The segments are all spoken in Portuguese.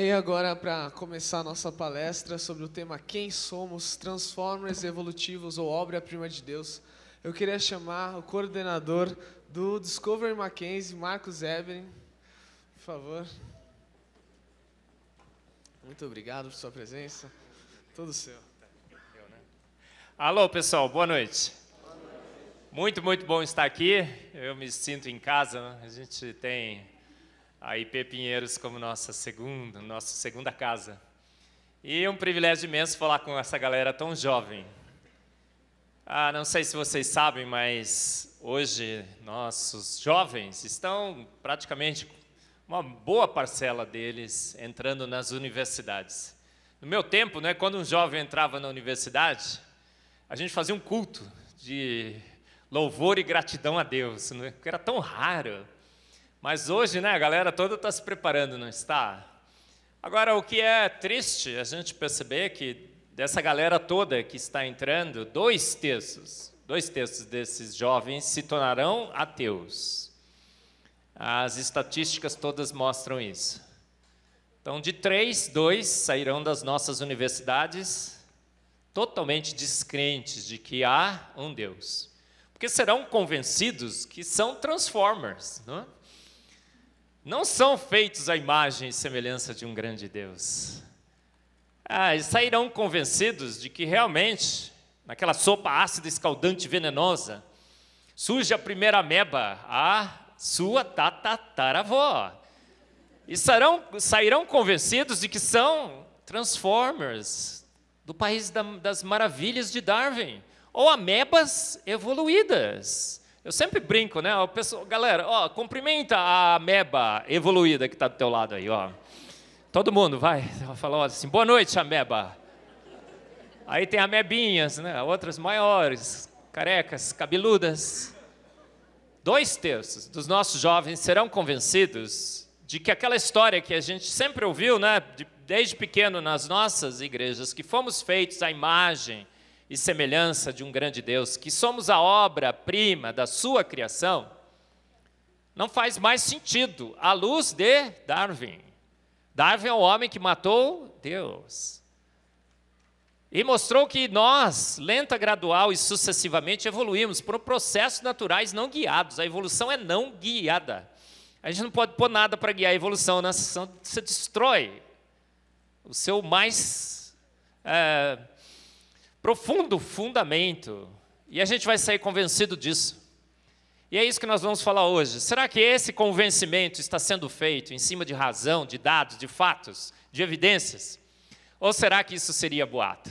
aí agora para começar a nossa palestra sobre o tema Quem Somos, Transformers Evolutivos ou Obra-Prima de Deus, eu queria chamar o coordenador do Discovery Mackenzie, Marcos Evelyn. Por favor. Muito obrigado por sua presença. Todo seu. Alô, pessoal, boa noite. Muito, muito bom estar aqui. Eu me sinto em casa. Né? A gente tem a IP Pinheiros como nossa segunda, nossa segunda casa. E é um privilégio imenso falar com essa galera tão jovem. Ah, não sei se vocês sabem, mas hoje nossos jovens estão praticamente uma boa parcela deles entrando nas universidades. No meu tempo, né, quando um jovem entrava na universidade, a gente fazia um culto de louvor e gratidão a Deus, né, que era tão raro. Mas hoje, né, a galera toda está se preparando, não está? Agora, o que é triste a gente perceber que dessa galera toda que está entrando, dois terços, dois terços desses jovens se tornarão ateus. As estatísticas todas mostram isso. Então, de três, dois sairão das nossas universidades totalmente descrentes de que há um Deus. Porque serão convencidos que são transformers, não é? não são feitos à imagem e semelhança de um grande Deus. Ah, e sairão convencidos de que realmente, naquela sopa ácida, escaldante, venenosa, surge a primeira ameba, a sua tatataravó. E sairão, sairão convencidos de que são Transformers, do país da, das maravilhas de Darwin, ou amebas evoluídas. Eu sempre brinco, né? O pessoal, galera, ó, cumprimenta a ameba evoluída que está do teu lado aí, ó. Todo mundo vai, fala assim, boa noite, ameba. Aí tem amebinhas, né? Outras maiores, carecas, cabeludas. Dois terços dos nossos jovens serão convencidos de que aquela história que a gente sempre ouviu, né, de, desde pequeno nas nossas igrejas, que fomos feitos à imagem e semelhança de um grande Deus, que somos a obra-prima da sua criação, não faz mais sentido à luz de Darwin. Darwin é o homem que matou Deus. E mostrou que nós, lenta, gradual e sucessivamente, evoluímos por processos naturais não guiados. A evolução é não guiada. A gente não pode pôr nada para guiar a evolução, né? você destrói o seu mais é, profundo fundamento. E a gente vai sair convencido disso. E é isso que nós vamos falar hoje. Será que esse convencimento está sendo feito em cima de razão, de dados, de fatos, de evidências? Ou será que isso seria boato?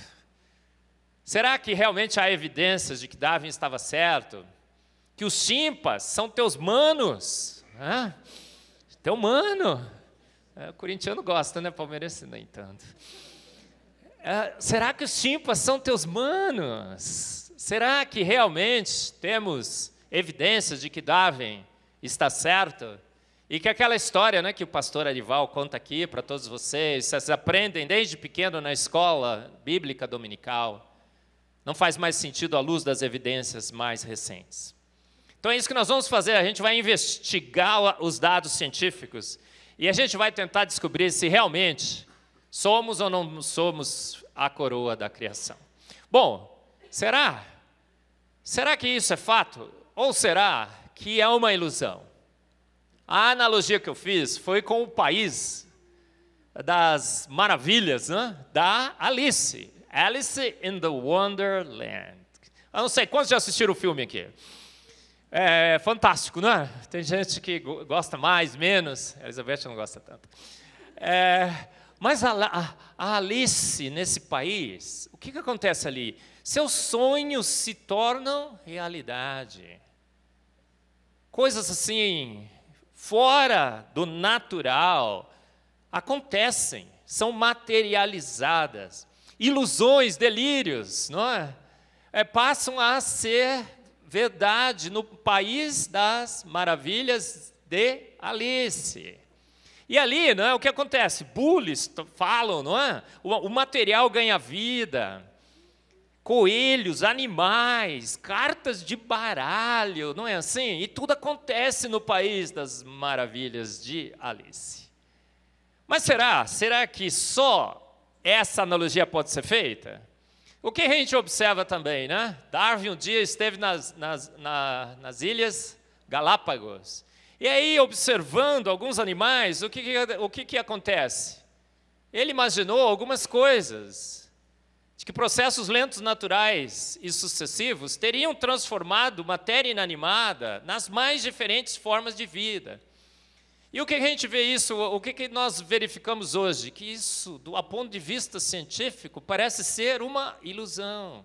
Será que realmente há evidências de que Darwin estava certo? Que os chimpas são teus manos? Teu mano? É, o corintiano gosta, né? Palmeirense nem tanto. Ah, será que os chimpas são teus manos? Será que realmente temos evidências de que Darwin está certo? E que aquela história né, que o pastor Arival conta aqui para todos vocês, vocês aprendem desde pequeno na escola bíblica dominical, não faz mais sentido à luz das evidências mais recentes. Então é isso que nós vamos fazer, a gente vai investigar os dados científicos e a gente vai tentar descobrir se realmente Somos ou não somos a coroa da criação? Bom, será? Será que isso é fato? Ou será que é uma ilusão? A analogia que eu fiz foi com o país das maravilhas, né? da Alice. Alice in the Wonderland. Eu não sei quantos já assistiram o filme aqui. É fantástico, não é? Tem gente que gosta mais, menos. A Elizabeth não gosta tanto. É, mas a, a, a Alice, nesse país, o que, que acontece ali? Seus sonhos se tornam realidade. Coisas assim, fora do natural, acontecem, são materializadas. Ilusões, delírios, não é? é passam a ser verdade no país das maravilhas de Alice. E ali, não é, o que acontece? Bullies falam, não é? O, o material ganha vida. Coelhos, animais, cartas de baralho, não é assim? E tudo acontece no país das maravilhas de Alice. Mas será? Será que só essa analogia pode ser feita? O que a gente observa também, né? Darwin um dia esteve nas, nas, na, nas Ilhas Galápagos e aí, observando alguns animais, o que, o que, que acontece? Ele imaginou algumas coisas, de que processos lentos naturais e sucessivos teriam transformado matéria inanimada nas mais diferentes formas de vida. E o que a gente vê isso, o que, que nós verificamos hoje? Que isso, do a ponto de vista científico, parece ser uma ilusão.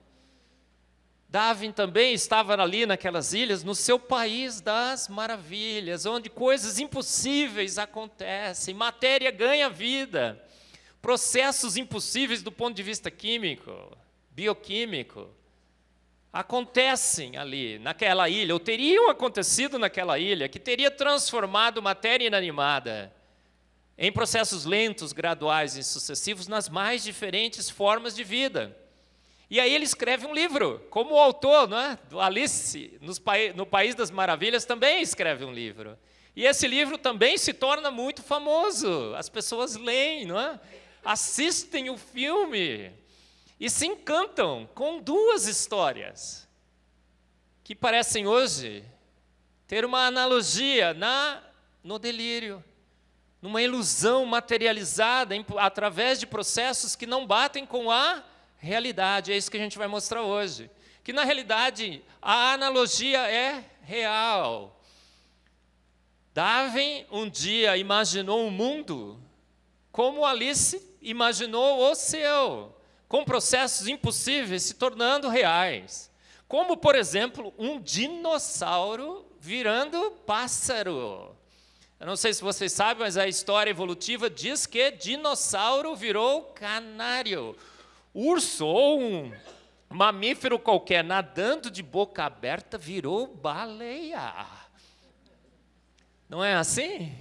Darwin também estava ali naquelas ilhas, no seu país das maravilhas, onde coisas impossíveis acontecem, matéria ganha vida, processos impossíveis do ponto de vista químico, bioquímico, acontecem ali, naquela ilha, ou teriam acontecido naquela ilha, que teria transformado matéria inanimada em processos lentos, graduais e sucessivos nas mais diferentes formas de vida. E aí ele escreve um livro, como o autor, né, do Alice pa... no País das Maravilhas também escreve um livro. E esse livro também se torna muito famoso. As pessoas leem, não é? assistem o filme e se encantam com duas histórias que parecem hoje ter uma analogia na no delírio, numa ilusão materializada em, através de processos que não batem com a realidade. É isso que a gente vai mostrar hoje. Que na realidade a analogia é real. Darwin um dia imaginou o um mundo como Alice imaginou o seu, com processos impossíveis se tornando reais. Como, por exemplo, um dinossauro virando pássaro. Eu não sei se vocês sabem, mas a história evolutiva diz que dinossauro virou canário urso ou um mamífero qualquer nadando de boca aberta virou baleia. Não é assim?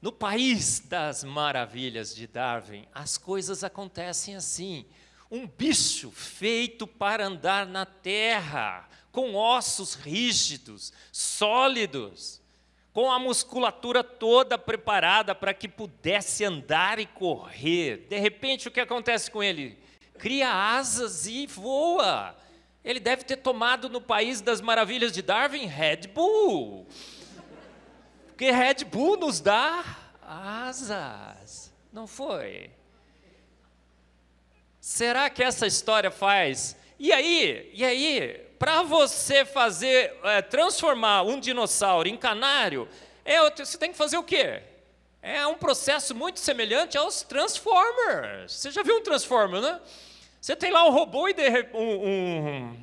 No país das maravilhas de Darwin, as coisas acontecem assim. Um bicho feito para andar na terra, com ossos rígidos, sólidos, com a musculatura toda preparada para que pudesse andar e correr. De repente, o que acontece com ele? cria asas e voa. Ele deve ter tomado no país das maravilhas de Darwin Red Bull. Porque Red Bull nos dá asas. Não foi? Será que essa história faz? E aí, e aí, para você fazer é, transformar um dinossauro em canário, é, você tem que fazer o quê? É um processo muito semelhante aos Transformers. Você já viu um Transformer, né? Você tem lá um robô e de, um, um,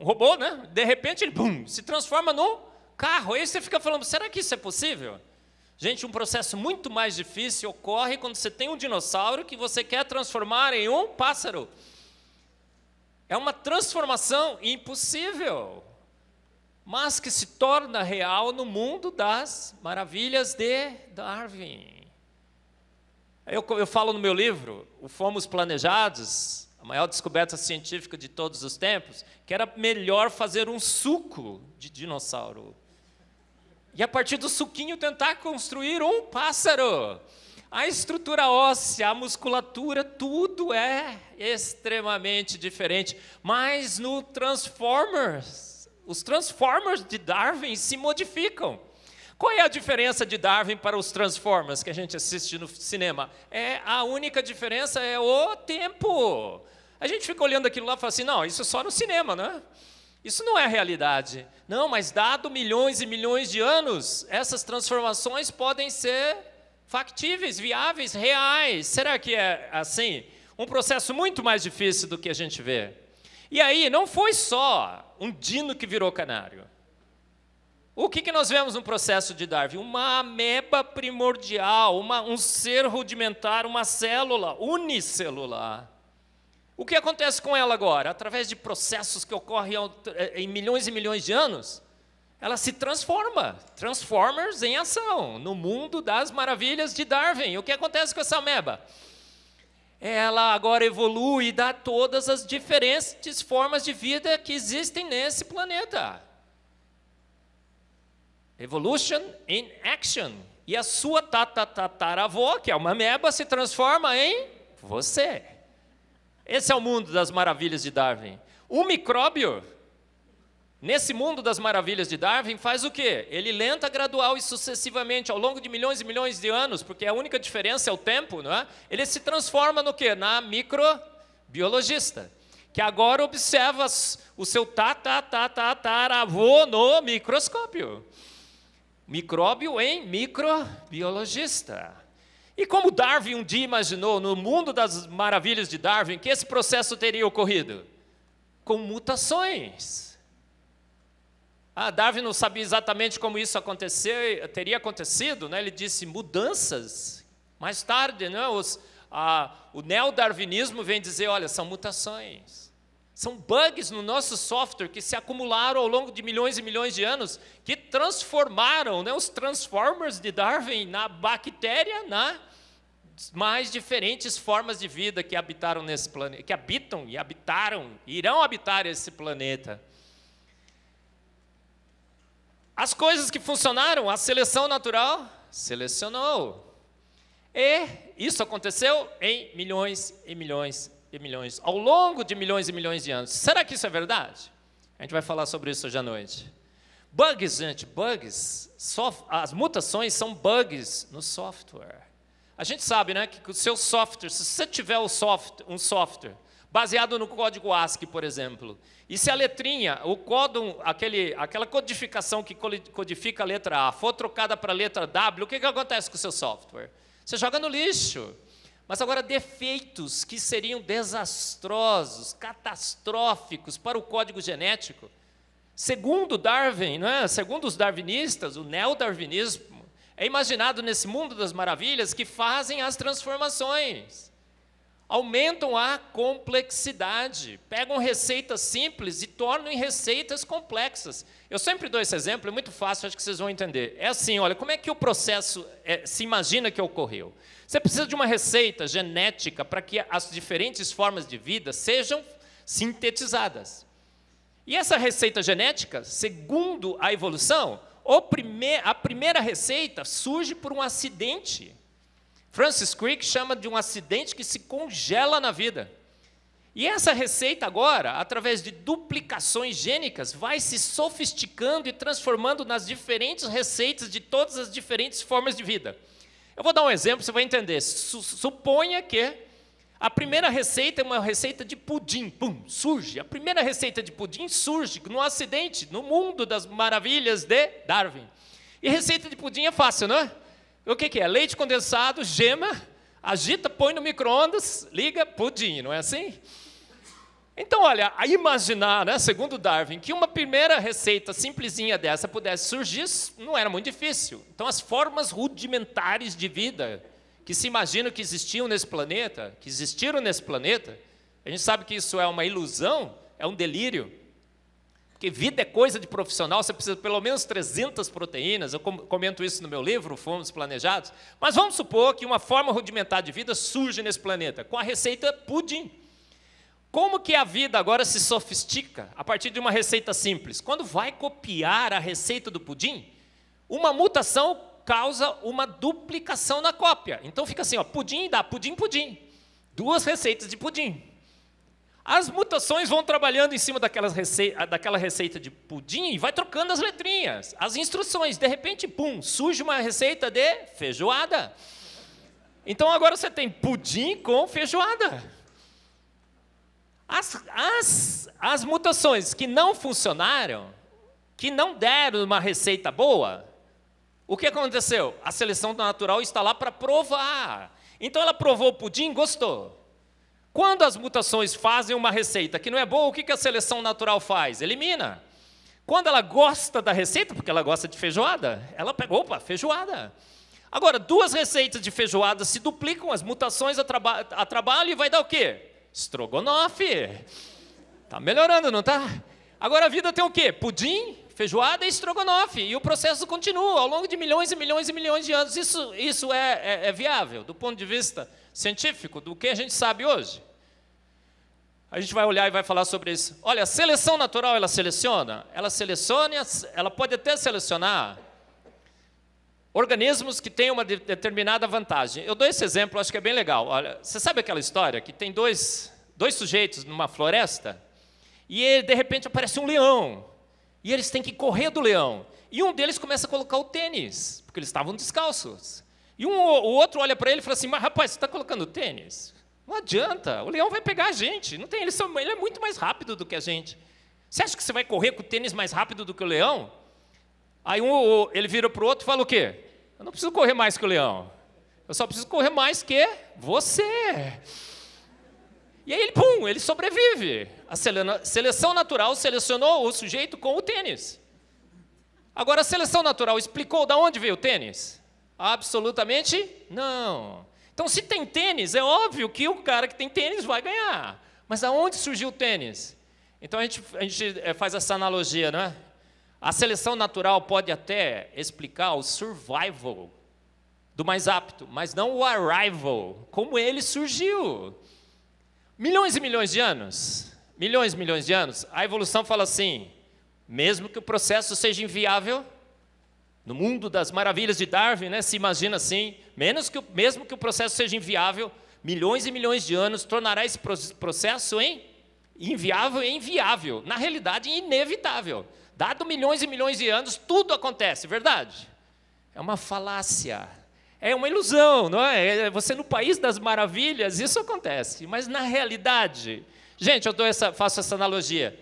um robô, né? De repente ele bum, se transforma num carro. Aí você fica falando, será que isso é possível? Gente, um processo muito mais difícil ocorre quando você tem um dinossauro que você quer transformar em um pássaro. É uma transformação impossível mas que se torna real no mundo das maravilhas de Darwin. Eu, eu falo no meu livro, o Fomos Planejados, a maior descoberta científica de todos os tempos, que era melhor fazer um suco de dinossauro. E a partir do suquinho tentar construir um pássaro. A estrutura óssea, a musculatura, tudo é extremamente diferente. Mas no Transformers, os Transformers de Darwin se modificam. Qual é a diferença de Darwin para os Transformers que a gente assiste no cinema? É a única diferença é o tempo. A gente fica olhando aquilo lá e fala assim: "Não, isso é só no cinema, né?" Isso não é realidade. Não, mas dado milhões e milhões de anos, essas transformações podem ser factíveis, viáveis, reais. Será que é assim? Um processo muito mais difícil do que a gente vê. E aí, não foi só um dino que virou canário. O que, que nós vemos no processo de Darwin? Uma ameba primordial, uma, um ser rudimentar, uma célula unicelular. O que acontece com ela agora? Através de processos que ocorrem eh, em milhões e milhões de anos, ela se transforma. Transformers em ação, no mundo das maravilhas de Darwin. O que acontece com essa ameba? ela agora evolui e dá todas as diferentes formas de vida que existem nesse planeta. Evolution in action. E a sua tataravó, que é uma meba, se transforma em você. Esse é o mundo das maravilhas de Darwin. Um micróbio Nesse mundo das maravilhas de Darwin, faz o quê? Ele lenta, gradual e sucessivamente, ao longo de milhões e milhões de anos, porque a única diferença é o tempo, não é? Ele se transforma no quê? Na microbiologista, que agora observa o seu tatatataravô tá, tá, tá, no microscópio. Micróbio em microbiologista. E como Darwin um dia imaginou, no mundo das maravilhas de Darwin, que esse processo teria ocorrido? Com mutações ah, Darwin não sabia exatamente como isso acontecer, teria acontecido, né? ele disse mudanças. Mais tarde, né? Os, a, o neodarwinismo vem dizer: olha, são mutações. São bugs no nosso software que se acumularam ao longo de milhões e milhões de anos, que transformaram né, os Transformers de Darwin na bactéria, nas mais diferentes formas de vida que habitaram nesse planeta, que habitam e habitaram, e irão habitar esse planeta. As coisas que funcionaram, a seleção natural selecionou. E isso aconteceu em milhões e milhões e milhões, ao longo de milhões e milhões de anos. Será que isso é verdade? A gente vai falar sobre isso hoje à noite. Bugs, gente, bugs. as mutações são bugs no software. A gente sabe, né, que o seu software, se você tiver um software baseado no código ASCII, por exemplo. E se a letrinha, o códon, aquele, aquela codificação que codifica a letra A, for trocada para a letra W, o que, que acontece com o seu software? Você joga no lixo. Mas agora, defeitos que seriam desastrosos, catastróficos para o código genético, segundo Darwin, né? segundo os darwinistas, o neodarwinismo, é imaginado nesse mundo das maravilhas que fazem as transformações aumentam a complexidade, pegam receitas simples e tornam em receitas complexas. Eu sempre dou esse exemplo, é muito fácil, acho que vocês vão entender. É assim, olha, como é que o processo é, se imagina que ocorreu? Você precisa de uma receita genética para que as diferentes formas de vida sejam sintetizadas. E essa receita genética, segundo a evolução, prime a primeira receita surge por um acidente Francis Crick chama de um acidente que se congela na vida. E essa receita agora, através de duplicações gênicas, vai se sofisticando e transformando nas diferentes receitas de todas as diferentes formas de vida. Eu vou dar um exemplo, você vai entender. Suponha que a primeira receita é uma receita de pudim, pum, surge. A primeira receita de pudim surge no acidente, no mundo das maravilhas de Darwin. E receita de pudim é fácil, não é? O que, que é? Leite condensado, gema, agita, põe no micro-ondas, liga, pudim, não é assim? Então, olha, a imaginar, né, segundo Darwin, que uma primeira receita simplesinha dessa pudesse surgir, não era muito difícil. Então, as formas rudimentares de vida que se imaginam que existiam nesse planeta, que existiram nesse planeta, a gente sabe que isso é uma ilusão, é um delírio, porque vida é coisa de profissional, você precisa de pelo menos 300 proteínas. Eu comento isso no meu livro, Fomos Planejados. Mas vamos supor que uma forma rudimentar de vida surge nesse planeta, com a receita pudim. Como que a vida agora se sofistica a partir de uma receita simples? Quando vai copiar a receita do pudim, uma mutação causa uma duplicação na cópia. Então fica assim, ó, pudim dá pudim, pudim. Duas receitas de pudim. As mutações vão trabalhando em cima daquelas rece... daquela receita de pudim e vai trocando as letrinhas, as instruções. De repente, pum, surge uma receita de feijoada. Então agora você tem pudim com feijoada. As, as, as mutações que não funcionaram, que não deram uma receita boa, o que aconteceu? A seleção natural está lá para provar. Então ela provou o pudim, gostou. Quando as mutações fazem uma receita que não é boa, o que a seleção natural faz? Elimina. Quando ela gosta da receita, porque ela gosta de feijoada, ela pega, opa, feijoada. Agora, duas receitas de feijoada se duplicam, as mutações a, traba a trabalho e vai dar o quê? Estrogonofe. Tá melhorando, não tá? Agora a vida tem o quê? Pudim, feijoada e estrogonofe. E o processo continua ao longo de milhões e milhões e milhões de anos. Isso, isso é, é, é viável do ponto de vista científico do que a gente sabe hoje. A gente vai olhar e vai falar sobre isso. Olha, a seleção natural ela seleciona, ela seleciona, ela pode até selecionar organismos que têm uma de determinada vantagem. Eu dou esse exemplo, acho que é bem legal. Olha, você sabe aquela história que tem dois, dois sujeitos numa floresta e ele, de repente aparece um leão e eles têm que correr do leão. E um deles começa a colocar o tênis, porque eles estavam descalços. E um, o outro olha para ele e fala assim: Mas rapaz, você está colocando tênis? Não adianta, o leão vai pegar a gente. Não tem, ele, são, ele é muito mais rápido do que a gente. Você acha que você vai correr com o tênis mais rápido do que o leão? Aí um, ele vira para o outro e fala o quê? Eu não preciso correr mais que o leão. Eu só preciso correr mais que você. E aí ele, pum, ele sobrevive. A seleção natural selecionou o sujeito com o tênis. Agora a seleção natural explicou de onde veio o tênis? Absolutamente não. Então, se tem tênis, é óbvio que o cara que tem tênis vai ganhar. Mas aonde surgiu o tênis? Então, a gente, a gente eh, faz essa analogia, né? A seleção natural pode até explicar o survival do mais apto, mas não o arrival, como ele surgiu. Milhões e milhões de anos, milhões e milhões de anos, a evolução fala assim: mesmo que o processo seja inviável, no mundo das maravilhas de Darwin, né, se imagina assim, menos que o, mesmo que o processo seja inviável, milhões e milhões de anos tornará esse processo em inviável e inviável, na realidade inevitável. Dado milhões e milhões de anos, tudo acontece, verdade? É uma falácia. É uma ilusão, não é? é você no país das maravilhas, isso acontece, mas na realidade, gente, eu essa, faço essa analogia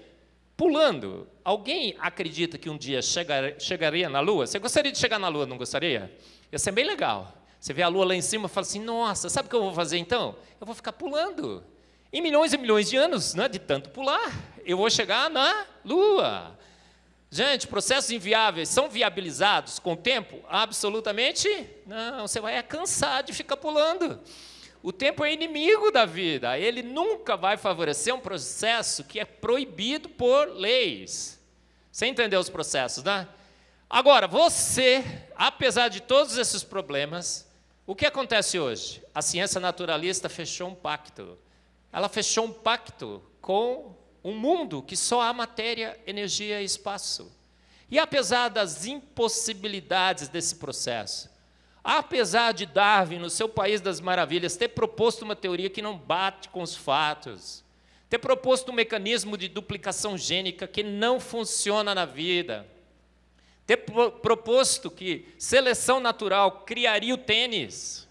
pulando. Alguém acredita que um dia chegar, chegaria na Lua? Você gostaria de chegar na Lua, não gostaria? Ia ser bem legal. Você vê a Lua lá em cima e fala assim: nossa, sabe o que eu vou fazer então? Eu vou ficar pulando. Em milhões e milhões de anos, né, de tanto pular, eu vou chegar na Lua. Gente, processos inviáveis são viabilizados com o tempo? Absolutamente não. Você vai cansar de ficar pulando. O tempo é inimigo da vida, ele nunca vai favorecer um processo que é proibido por leis. Você entendeu os processos, né? Agora, você, apesar de todos esses problemas, o que acontece hoje? A ciência naturalista fechou um pacto. Ela fechou um pacto com um mundo que só há matéria, energia e espaço. E apesar das impossibilidades desse processo, Apesar de Darwin, no seu País das Maravilhas, ter proposto uma teoria que não bate com os fatos, ter proposto um mecanismo de duplicação gênica que não funciona na vida, ter pro proposto que seleção natural criaria o tênis,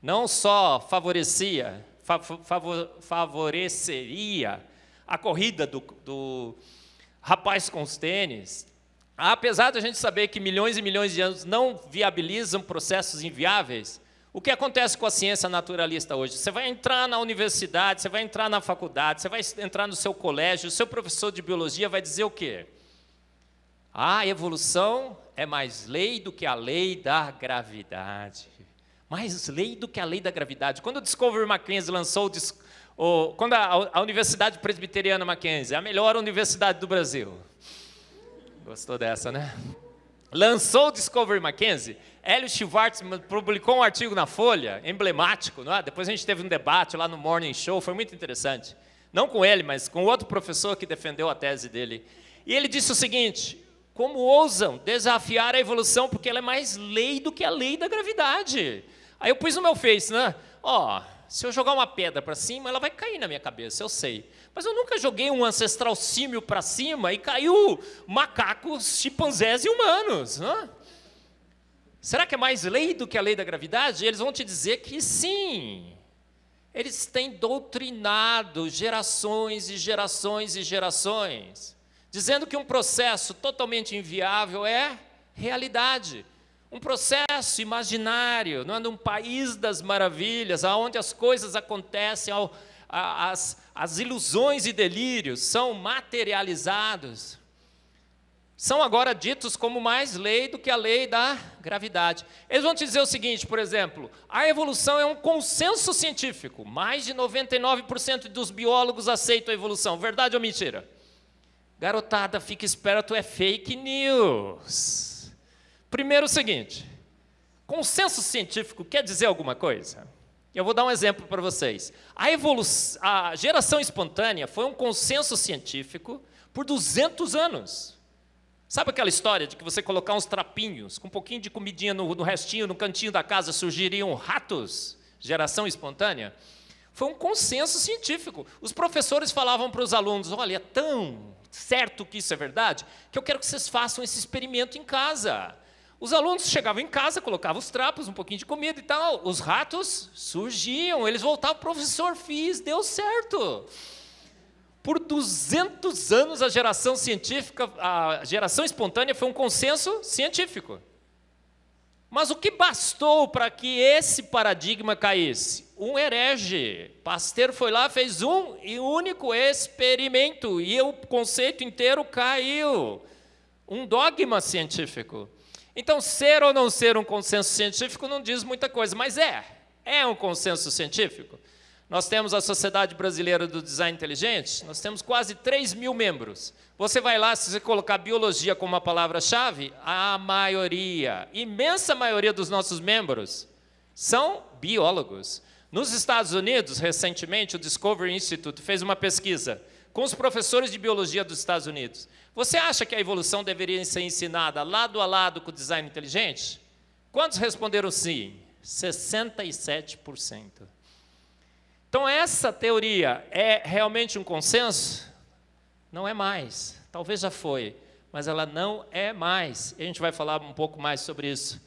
não só favorecia, fa favor favoreceria a corrida do, do rapaz com os tênis, apesar de a gente saber que milhões e milhões de anos não viabilizam processos inviáveis, o que acontece com a ciência naturalista hoje? Você vai entrar na universidade, você vai entrar na faculdade, você vai entrar no seu colégio, o seu professor de biologia vai dizer o quê? A evolução é mais lei do que a lei da gravidade. Mais lei do que a lei da gravidade. Quando o Discovery Mackenzie lançou o, quando a, a Universidade Presbiteriana Mackenzie, a melhor universidade do Brasil, Gostou dessa, né? Lançou o Discovery Mackenzie, Hélio Schwartz publicou um artigo na Folha, emblemático, não é? Depois a gente teve um debate lá no Morning Show, foi muito interessante. Não com ele, mas com outro professor que defendeu a tese dele. E ele disse o seguinte: como ousam desafiar a evolução porque ela é mais lei do que a lei da gravidade? Aí eu pus no meu Face, né? Ó, oh, se eu jogar uma pedra para cima, ela vai cair na minha cabeça, eu sei. Mas eu nunca joguei um ancestral símio para cima e caiu macacos, chimpanzés e humanos. Não? Será que é mais lei do que a lei da gravidade? Eles vão te dizer que sim. Eles têm doutrinado gerações e gerações e gerações, dizendo que um processo totalmente inviável é realidade um processo imaginário, não é num país das maravilhas, aonde as coisas acontecem, ao, a, as, as ilusões e delírios são materializados. São agora ditos como mais lei do que a lei da gravidade. Eles vão te dizer o seguinte, por exemplo, a evolução é um consenso científico. Mais de 99% dos biólogos aceitam a evolução. Verdade ou mentira? Garotada, fica esperto, é fake news. Primeiro, o seguinte: consenso científico quer dizer alguma coisa? Eu vou dar um exemplo para vocês. A, a, geração espontânea foi um consenso científico por 200 anos. Sabe aquela história de que você colocar uns trapinhos com um pouquinho de comidinha no, no restinho, no cantinho da casa, surgiriam ratos? Geração espontânea? Foi um consenso científico. Os professores falavam para os alunos: olha, é tão certo que isso é verdade que eu quero que vocês façam esse experimento em casa. Os alunos chegavam em casa, colocavam os trapos, um pouquinho de comida e tal. Os ratos surgiam, eles voltavam, professor, fiz, deu certo. Por 200 anos a geração científica, a geração espontânea foi um consenso científico. Mas o que bastou para que esse paradigma caísse? Um herege. Pasteur foi lá, fez um e único experimento, e o conceito inteiro caiu. Um dogma científico. Então, ser ou não ser um consenso científico não diz muita coisa, mas é. É um consenso científico. Nós temos a Sociedade Brasileira do Design Inteligente, nós temos quase 3 mil membros. Você vai lá, se você colocar biologia como uma palavra-chave, a maioria, imensa maioria dos nossos membros são biólogos. Nos Estados Unidos, recentemente, o Discovery Institute fez uma pesquisa com os professores de biologia dos Estados Unidos. Você acha que a evolução deveria ser ensinada lado a lado com o design inteligente? Quantos responderam sim? 67%. Então, essa teoria é realmente um consenso? Não é mais. Talvez já foi, mas ela não é mais. A gente vai falar um pouco mais sobre isso.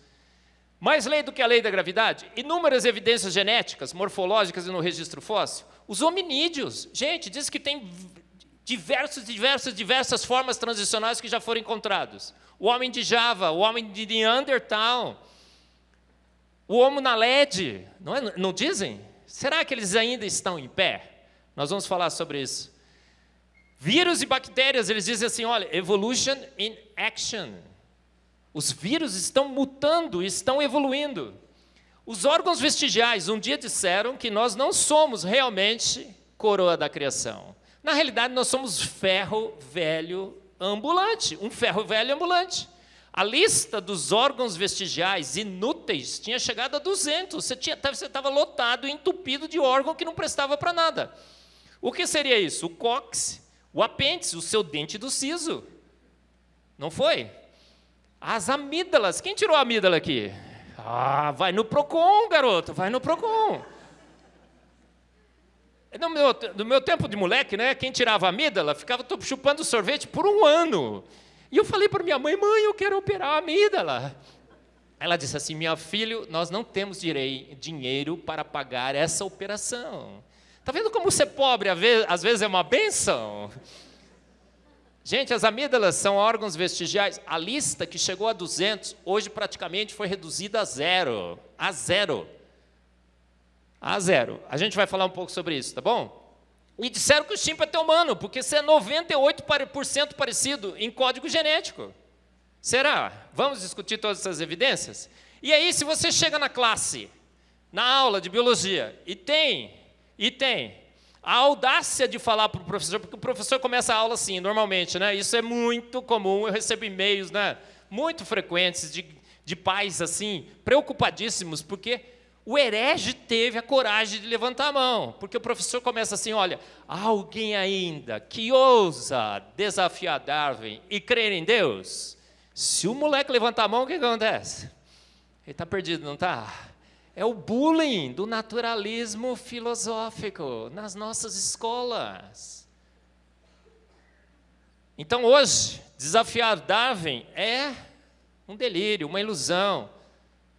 Mais lei do que a lei da gravidade? Inúmeras evidências genéticas, morfológicas e no registro fóssil os hominídeos, gente, diz que tem diversas, diversas, diversas formas transicionais que já foram encontrados. O homem de Java, o homem de Neanderthal, o Homo naledi, não, é, não dizem? Será que eles ainda estão em pé? Nós vamos falar sobre isso. Vírus e bactérias, eles dizem assim, olha, evolution in action. Os vírus estão mutando, estão evoluindo. Os órgãos vestigiais um dia disseram que nós não somos realmente coroa da criação. Na realidade, nós somos ferro velho ambulante, um ferro velho ambulante. A lista dos órgãos vestigiais inúteis tinha chegado a 200. Você estava lotado, entupido de órgão que não prestava para nada. O que seria isso? O cóccix, o apêndice, o seu dente do siso. Não foi? As amígdalas. Quem tirou a amígdala aqui? Ah, vai no Procon, garoto, vai no Procon. É no meu, no meu tempo de moleque, né, quem tirava a amígdala ficava chupando sorvete por um ano. E eu falei para minha mãe, mãe, eu quero operar a amígdala. Ela disse assim, minha filha, nós não temos direito dinheiro para pagar essa operação. Está vendo como ser pobre às vezes é uma benção? Gente, as amígdalas são órgãos vestigiais. A lista que chegou a 200, hoje praticamente foi reduzida a zero. A zero. A zero. A gente vai falar um pouco sobre isso, tá bom? E disseram que o chimpanzé é humano, porque isso é 98% parecido em código genético. Será? Vamos discutir todas essas evidências? E aí, se você chega na classe, na aula de biologia, e tem, e tem a audácia de falar para o professor, porque o professor começa a aula assim, normalmente, né? Isso é muito comum, eu recebo e-mails, né? Muito frequentes de, de pais assim, preocupadíssimos, porque o herege teve a coragem de levantar a mão, porque o professor começa assim: olha, alguém ainda que ousa desafiar Darwin e crer em Deus? Se o moleque levantar a mão, o que acontece? Ele está perdido, não está? é o bullying do naturalismo filosófico nas nossas escolas. Então, hoje, desafiar Darwin é um delírio, uma ilusão,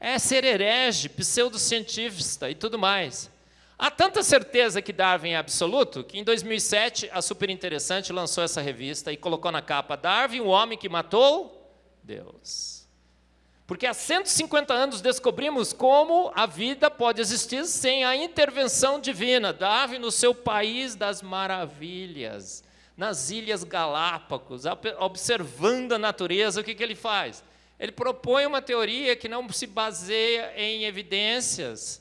é ser herege, pseudocientista e tudo mais. Há tanta certeza que Darwin é absoluto que em 2007 a Superinteressante lançou essa revista e colocou na capa Darwin, o homem que matou Deus. Porque há 150 anos descobrimos como a vida pode existir sem a intervenção divina. Darwin, no seu país das maravilhas, nas Ilhas Galápagos, observando a natureza, o que, que ele faz? Ele propõe uma teoria que não se baseia em evidências,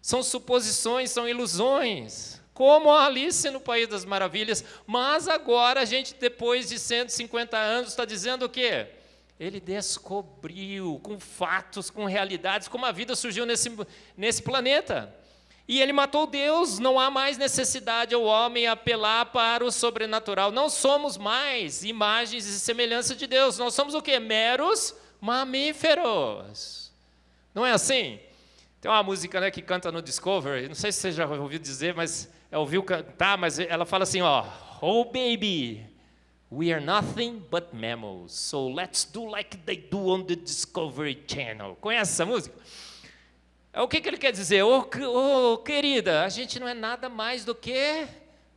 são suposições, são ilusões, como a Alice no País das Maravilhas. Mas agora a gente, depois de 150 anos, está dizendo o quê? Ele descobriu com fatos, com realidades, como a vida surgiu nesse, nesse planeta. E ele matou Deus, não há mais necessidade ao homem apelar para o sobrenatural. Não somos mais imagens e semelhança de Deus, nós somos o que? Meros mamíferos. Não é assim? Tem uma música né, que canta no Discovery, não sei se você já ouviu dizer, mas é ouviu cantar, mas ela fala assim, ó, oh baby, We are nothing but mammals, so let's do like they do on the Discovery Channel. Conhece essa música? É o que, que ele quer dizer? Ô oh, oh, querida, a gente não é nada mais do que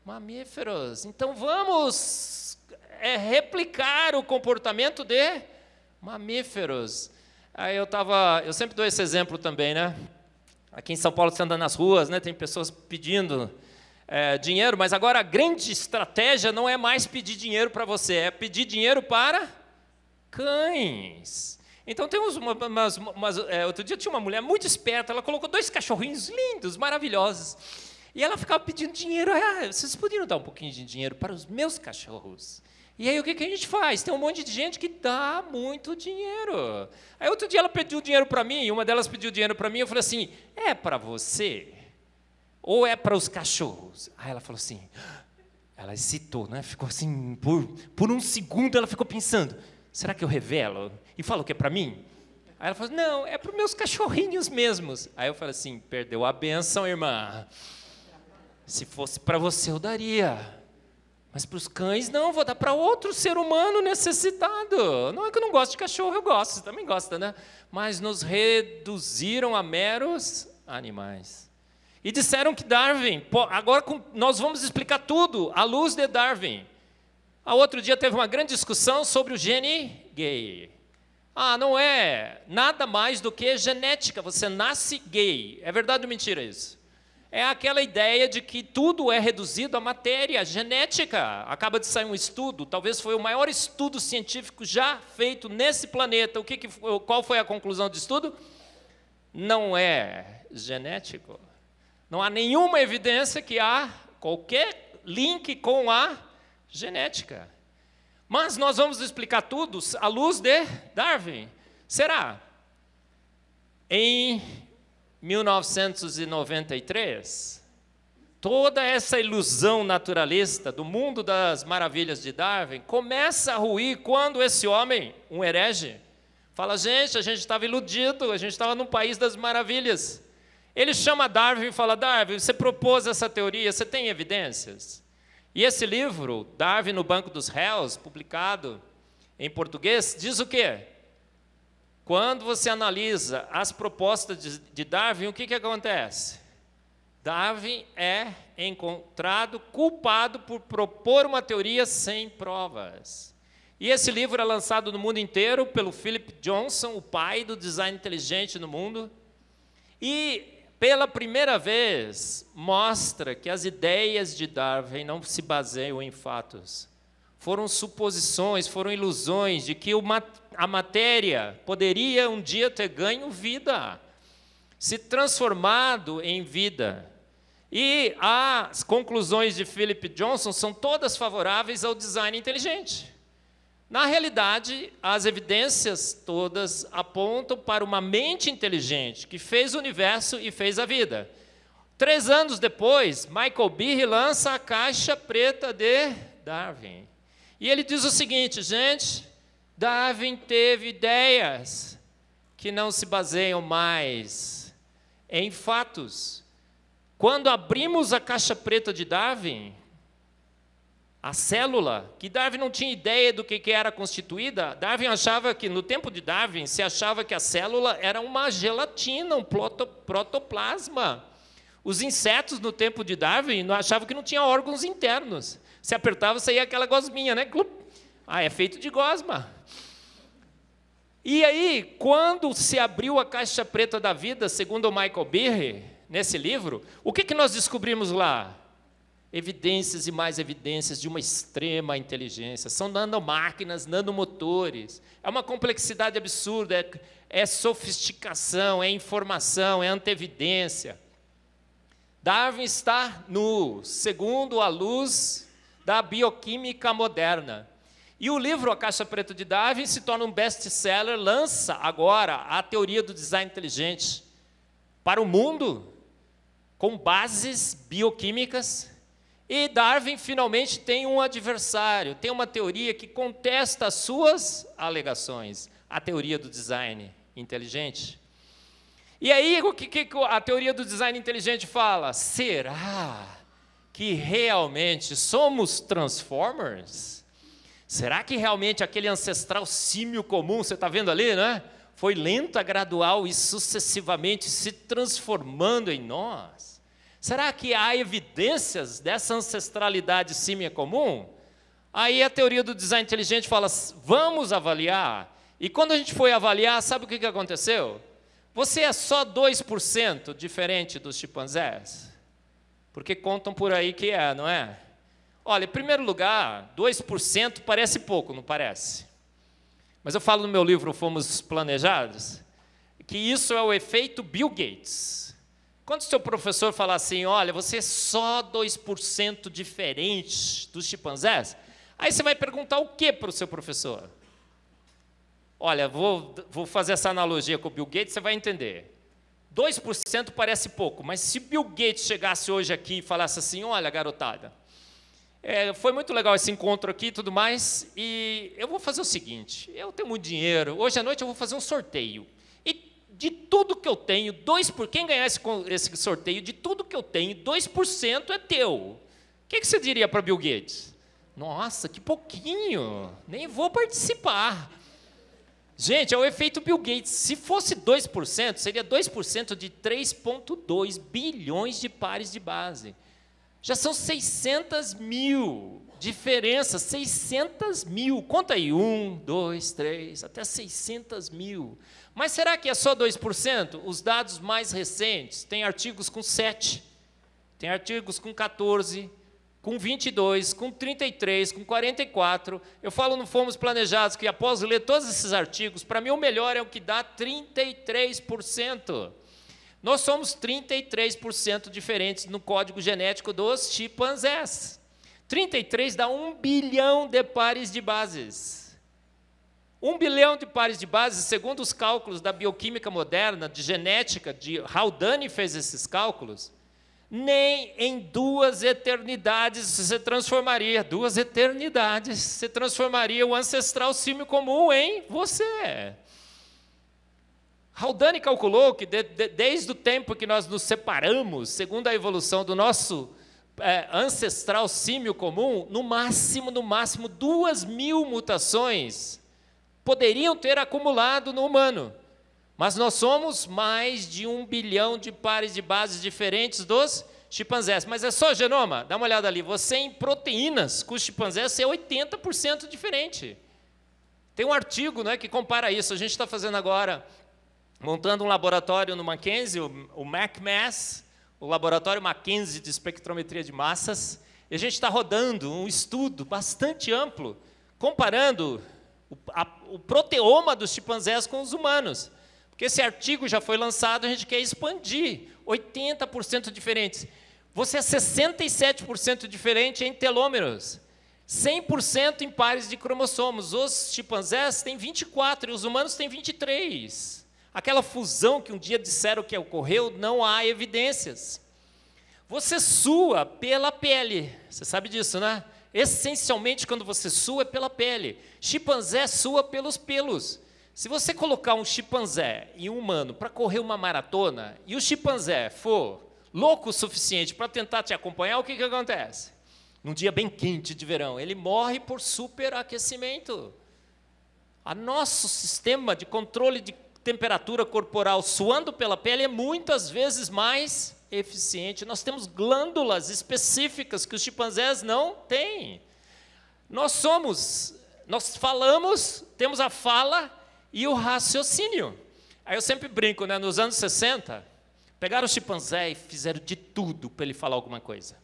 mamíferos. Então vamos é, replicar o comportamento de mamíferos. Aí eu tava, eu sempre dou esse exemplo também, né? Aqui em São Paulo você anda nas ruas, né? Tem pessoas pedindo é, dinheiro, mas agora a grande estratégia não é mais pedir dinheiro para você, é pedir dinheiro para cães. Então temos uma, umas, umas, é, outro dia tinha uma mulher muito esperta, ela colocou dois cachorrinhos lindos, maravilhosos, e ela ficava pedindo dinheiro. Ah, vocês poderiam dar um pouquinho de dinheiro para os meus cachorros? E aí o que, que a gente faz? Tem um monte de gente que dá muito dinheiro. Aí outro dia ela pediu dinheiro para mim, uma delas pediu dinheiro para mim, eu falei assim: é para você? ou é para os cachorros? Aí ela falou assim, ela excitou, né? Ficou assim, por, por um segundo ela ficou pensando, será que eu revelo? E falo que é para mim? Aí ela falou, não, é para os meus cachorrinhos mesmos. Aí eu falei assim, perdeu a benção, irmã. Se fosse para você, eu daria. Mas para os cães, não, vou dar para outro ser humano necessitado. Não é que eu não gosto de cachorro, eu gosto, você também gosta, né? Mas nos reduziram a meros animais. E disseram que Darwin, agora nós vamos explicar tudo à luz de Darwin. A outro dia teve uma grande discussão sobre o gene gay. Ah, não é nada mais do que genética, você nasce gay. É verdade ou mentira isso? É aquela ideia de que tudo é reduzido à matéria à genética. Acaba de sair um estudo, talvez foi o maior estudo científico já feito nesse planeta. O que, que qual foi a conclusão do estudo? Não é genético. Não há nenhuma evidência que há qualquer link com a genética. Mas nós vamos explicar tudo à luz de Darwin. Será? Em 1993, toda essa ilusão naturalista do mundo das maravilhas de Darwin começa a ruir quando esse homem, um herege, fala: gente, a gente estava iludido, a gente estava num país das maravilhas. Ele chama Darwin e fala: Darwin, você propôs essa teoria, você tem evidências? E esse livro, Darwin no Banco dos Réus, publicado em português, diz o quê? Quando você analisa as propostas de, de Darwin, o que, que acontece? Darwin é encontrado culpado por propor uma teoria sem provas. E esse livro é lançado no mundo inteiro pelo Philip Johnson, o pai do design inteligente no mundo. E pela primeira vez, mostra que as ideias de Darwin não se baseiam em fatos. Foram suposições, foram ilusões de que a matéria poderia um dia ter ganho vida, se transformado em vida. E as conclusões de Philip Johnson são todas favoráveis ao design inteligente. Na realidade, as evidências todas apontam para uma mente inteligente que fez o universo e fez a vida. Três anos depois, Michael Behe lança a caixa preta de Darwin. E ele diz o seguinte, gente: Darwin teve ideias que não se baseiam mais em fatos. Quando abrimos a caixa preta de Darwin, a célula, que Darwin não tinha ideia do que, era constituída, Darwin achava que, no tempo de Darwin, se achava que a célula era uma gelatina, um protoplasma. Os insetos, no tempo de Darwin, não achavam que não tinha órgãos internos. Se apertava, saía aquela gosminha, né? Ah, é feito de gosma. E aí, quando se abriu a caixa preta da vida, segundo o Michael Birre, nesse livro, o que, que nós descobrimos lá? evidências e mais evidências de uma extrema inteligência. São nanomáquinas, nanomotores. É uma complexidade absurda, é, é sofisticação, é informação, é antevidência. Darwin está no segundo a luz da bioquímica moderna. E o livro A Caixa Preta de Darwin se torna um best-seller, lança agora a teoria do design inteligente para o mundo, com bases bioquímicas e Darwin finalmente tem um adversário, tem uma teoria que contesta as suas alegações, a teoria do design inteligente. E aí, o que, que a teoria do design inteligente fala? Será que realmente somos Transformers? Será que realmente aquele ancestral símio comum, você está vendo ali, né? Foi lenta, gradual e sucessivamente se transformando em nós? Será que há evidências dessa ancestralidade simia comum? Aí a teoria do design inteligente fala: vamos avaliar. E quando a gente foi avaliar, sabe o que aconteceu? Você é só 2% diferente dos chimpanzés? Porque contam por aí que é, não é? Olha, em primeiro lugar, 2% parece pouco, não parece? Mas eu falo no meu livro Fomos Planejados que isso é o efeito Bill Gates. Quando o seu professor falar assim, olha, você é só 2% diferente dos chimpanzés, aí você vai perguntar o que para o seu professor? Olha, vou, vou fazer essa analogia com o Bill Gates, você vai entender. 2% parece pouco, mas se Bill Gates chegasse hoje aqui e falasse assim: olha, garotada, é, foi muito legal esse encontro aqui e tudo mais, e eu vou fazer o seguinte: eu tenho muito dinheiro, hoje à noite eu vou fazer um sorteio de tudo que eu tenho, 2 por quem ganhar esse, esse sorteio, de tudo que eu tenho, 2% é teu. O que, que você diria para Bill Gates? Nossa, que pouquinho, nem vou participar. Gente, é o efeito Bill Gates. Se fosse 2%, seria 2% de 3,2 bilhões de pares de base. Já são 600 mil diferenças, 600 mil. Conta aí, 1, 2, 3, até 600 mil. Mas será que é só 2%? Os dados mais recentes têm artigos com 7, tem artigos com 14, com 22, com 33, com 44. Eu falo no Fomos Planejados que após ler todos esses artigos, para mim o melhor é o que dá 33%. Nós somos 33% diferentes no código genético dos chimpanzés. 33 dá 1 bilhão de pares de bases. Um bilhão de pares de bases, segundo os cálculos da bioquímica moderna, de genética, de Haldane fez esses cálculos, nem em duas eternidades se transformaria, duas eternidades se transformaria o ancestral símio comum em você. Haldane calculou que de, de, desde o tempo que nós nos separamos, segundo a evolução do nosso é, ancestral símio comum, no máximo, no máximo, duas mil mutações poderiam ter acumulado no humano. Mas nós somos mais de um bilhão de pares de bases diferentes dos chimpanzés. Mas é só genoma? Dá uma olhada ali. Você em proteínas com os chimpanzés é 80% diferente. Tem um artigo né, que compara isso. A gente está fazendo agora, montando um laboratório no Mackenzie, o, o MacMass, o Laboratório Mackenzie de Espectrometria de Massas. E a gente está rodando um estudo bastante amplo, comparando o, a, o proteoma dos chimpanzés com os humanos. Porque esse artigo já foi lançado, a gente quer expandir. 80% diferentes. Você é 67% diferente em telômeros. 100% em pares de cromossomos. Os chimpanzés têm 24 e os humanos têm 23. Aquela fusão que um dia disseram que ocorreu, não há evidências. Você sua pela pele. Você sabe disso, né? Essencialmente, quando você sua, é pela pele. Chimpanzé sua pelos pelos. Se você colocar um chimpanzé e um humano para correr uma maratona, e o chimpanzé for louco o suficiente para tentar te acompanhar, o que, que acontece? Num dia bem quente de verão, ele morre por superaquecimento. A nosso sistema de controle de temperatura corporal suando pela pele é muitas vezes mais eficiente. Nós temos glândulas específicas que os chimpanzés não têm. Nós somos, nós falamos, temos a fala e o raciocínio. Aí eu sempre brinco, né? Nos anos 60, pegaram o chimpanzé e fizeram de tudo para ele falar alguma coisa.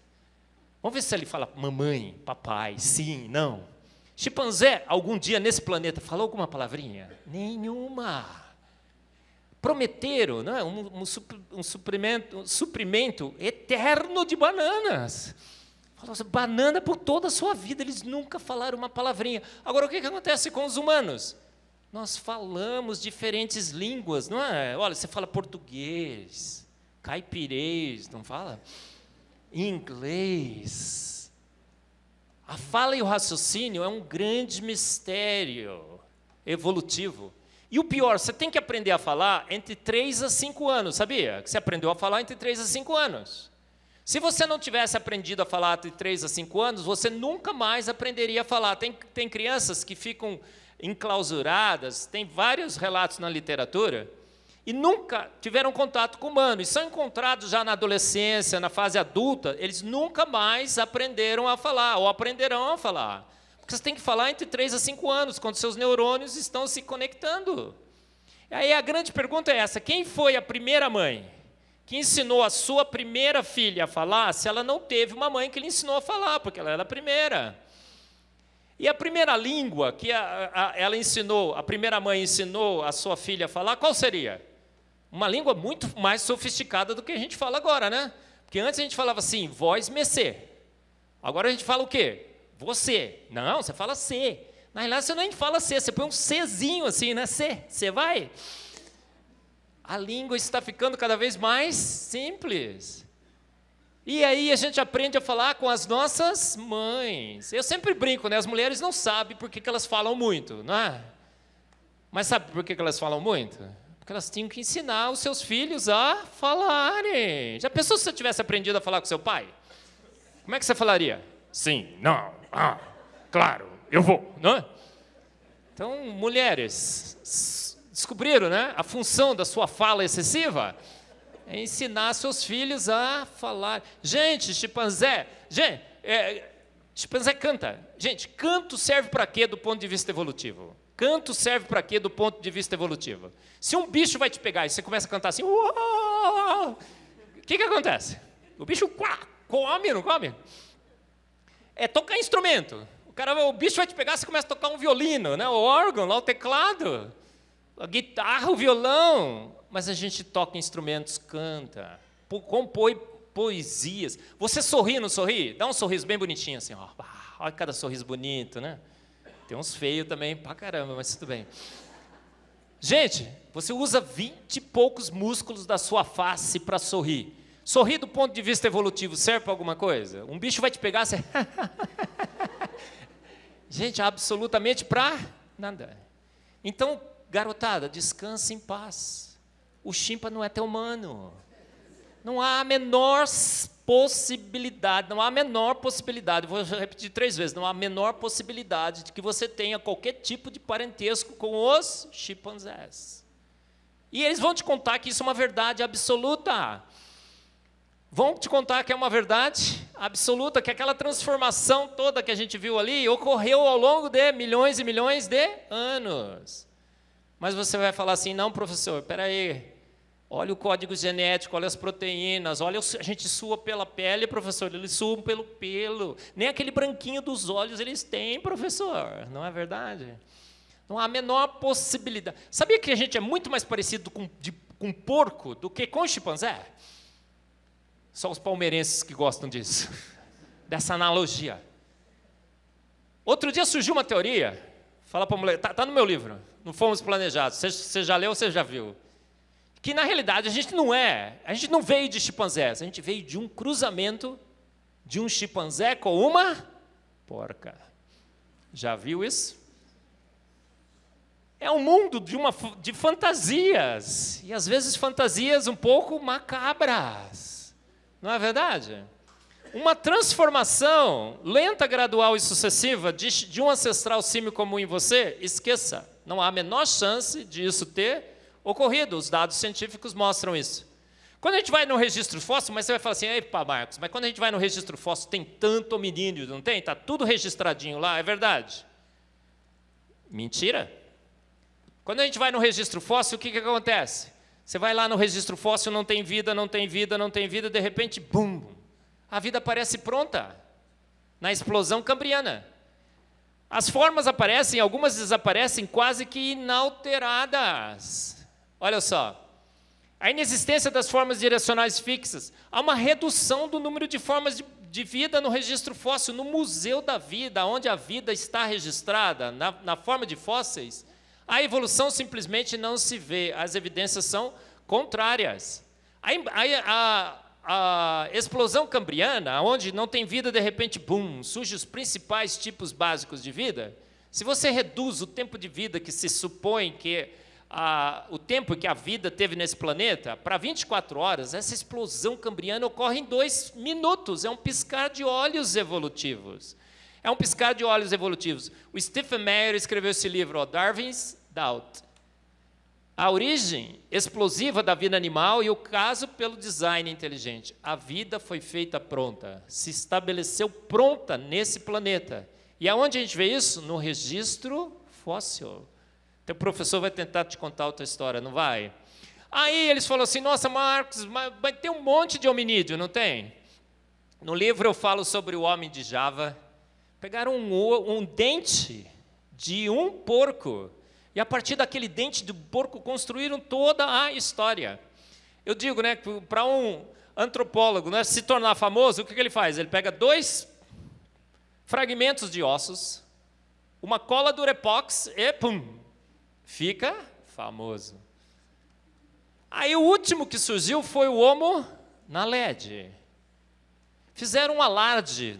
Vamos ver se ele fala mamãe, papai, sim, não. Chimpanzé, algum dia nesse planeta, falou alguma palavrinha? Nenhuma prometeram é? um, um, um, suprimento, um suprimento eterno de bananas. Falou assim, banana por toda a sua vida, eles nunca falaram uma palavrinha. Agora, o que, que acontece com os humanos? Nós falamos diferentes línguas, não é? Olha, você fala português, caipirês, não fala? Inglês. A fala e o raciocínio é um grande mistério evolutivo. E o pior, você tem que aprender a falar entre 3 a 5 anos, sabia? Você aprendeu a falar entre 3 a 5 anos. Se você não tivesse aprendido a falar entre 3 a 5 anos, você nunca mais aprenderia a falar. Tem, tem crianças que ficam enclausuradas, tem vários relatos na literatura, e nunca tiveram contato com humano, e são encontrados já na adolescência, na fase adulta, eles nunca mais aprenderam a falar, ou aprenderão a falar. Porque você tem que falar entre 3 a 5 anos, quando seus neurônios estão se conectando. Aí a grande pergunta é essa: quem foi a primeira mãe que ensinou a sua primeira filha a falar, se ela não teve uma mãe que lhe ensinou a falar, porque ela era a primeira? E a primeira língua que a, a, ela ensinou, a primeira mãe ensinou a sua filha a falar, qual seria? Uma língua muito mais sofisticada do que a gente fala agora, né? Porque antes a gente falava assim, voz mecê. Agora a gente fala o quê? Você. Não, você fala C. Na realidade, você nem fala C, você põe um Czinho assim, né? C, você vai. A língua está ficando cada vez mais simples. E aí a gente aprende a falar com as nossas mães. Eu sempre brinco, né? As mulheres não sabem por que, elas falam muito, não é? Mas sabe por que, que elas falam muito? Porque elas tinham que ensinar os seus filhos a falarem. Já pensou se você tivesse aprendido a falar com seu pai? Como é que você falaria? Sim, não, ah, claro, eu vou, não é? Então, mulheres, descobriram, né? A função da sua fala excessiva é ensinar seus filhos a falar. Gente, chimpanzé, gente, é, chimpanzé canta. Gente, canto serve para quê do ponto de vista evolutivo? Canto serve para quê do ponto de vista evolutivo? Se um bicho vai te pegar e você começa a cantar assim, o que, que acontece? O bicho come, não come? é tocar instrumento. O, cara, o bicho vai te pegar, você começa a tocar um violino, né? o órgão, lá o teclado, a guitarra, o violão. Mas a gente toca instrumentos, canta, compõe poesias. Você sorri, não sorri? Dá um sorriso bem bonitinho assim, ó. Olha cada sorriso bonito, né? Tem uns feios também pra caramba, mas tudo bem. Gente, você usa vinte e poucos músculos da sua face para sorrir. Sorrir do ponto de vista evolutivo serve para alguma coisa? Um bicho vai te pegar, você. Gente, absolutamente para nada. Então, garotada, descanse em paz. O chimpa não é teu humano. Não há a menor possibilidade, não há a menor possibilidade, vou repetir três vezes, não há a menor possibilidade de que você tenha qualquer tipo de parentesco com os chimpanzés. E eles vão te contar que isso é uma verdade absoluta vão te contar que é uma verdade absoluta, que aquela transformação toda que a gente viu ali ocorreu ao longo de milhões e milhões de anos. Mas você vai falar assim: não, professor, peraí. Olha o código genético, olha as proteínas, olha a gente sua pela pele, professor, eles suam pelo pelo. Nem aquele branquinho dos olhos eles têm, professor, não é verdade? Não há a menor possibilidade. Sabia que a gente é muito mais parecido com, de, com porco do que com chimpanzé? Só os palmeirenses que gostam disso, dessa analogia. Outro dia surgiu uma teoria, fala para a mulher, está tá no meu livro, não fomos planejados, você, você já leu ou você já viu? Que na realidade a gente não é, a gente não veio de chimpanzés, a gente veio de um cruzamento de um chimpanzé com uma porca. Já viu isso? É um mundo de, uma, de fantasias, e às vezes fantasias um pouco macabras. Não é verdade? Uma transformação lenta, gradual e sucessiva de, de um ancestral símio comum em você, esqueça. Não há a menor chance de isso ter ocorrido. Os dados científicos mostram isso. Quando a gente vai no registro fóssil, mas você vai falar assim, epa, Marcos, mas quando a gente vai no registro fóssil tem tanto hominídeo, não tem? Está tudo registradinho lá, é verdade. Mentira. Quando a gente vai no registro fóssil, o que, que acontece? Você vai lá no registro fóssil, não tem vida, não tem vida, não tem vida, de repente, bum! A vida aparece pronta na explosão cambriana. As formas aparecem, algumas desaparecem quase que inalteradas. Olha só. A inexistência das formas direcionais fixas. Há uma redução do número de formas de, de vida no registro fóssil, no museu da vida, onde a vida está registrada, na, na forma de fósseis. A evolução simplesmente não se vê, as evidências são contrárias. A, a, a, explosão cambriana, onde não tem vida, de repente, boom, surgem os principais tipos básicos de vida. Se você reduz o tempo de vida que se supõe que a, o tempo que a vida teve nesse planeta para 24 horas, essa explosão cambriana ocorre em dois minutos. É um piscar de olhos evolutivos. É um piscar de olhos evolutivos. O Stephen Meyer escreveu esse livro, ó, Darwin's Doubt. A origem explosiva da vida animal e o caso pelo design inteligente. A vida foi feita pronta, se estabeleceu pronta nesse planeta. E aonde a gente vê isso? No registro fóssil. Teu professor vai tentar te contar outra história, não vai? Aí eles falaram assim: nossa, Marcos, mas, mas tem um monte de hominídeo, não tem? No livro eu falo sobre o homem de Java. Pegaram um, um dente de um porco e a partir daquele dente de porco construíram toda a história. Eu digo, né, para um antropólogo né, se tornar famoso, o que, que ele faz? Ele pega dois fragmentos de ossos, uma cola do Repox e pum, fica famoso. Aí o último que surgiu foi o Homo na LED. Fizeram um alarde,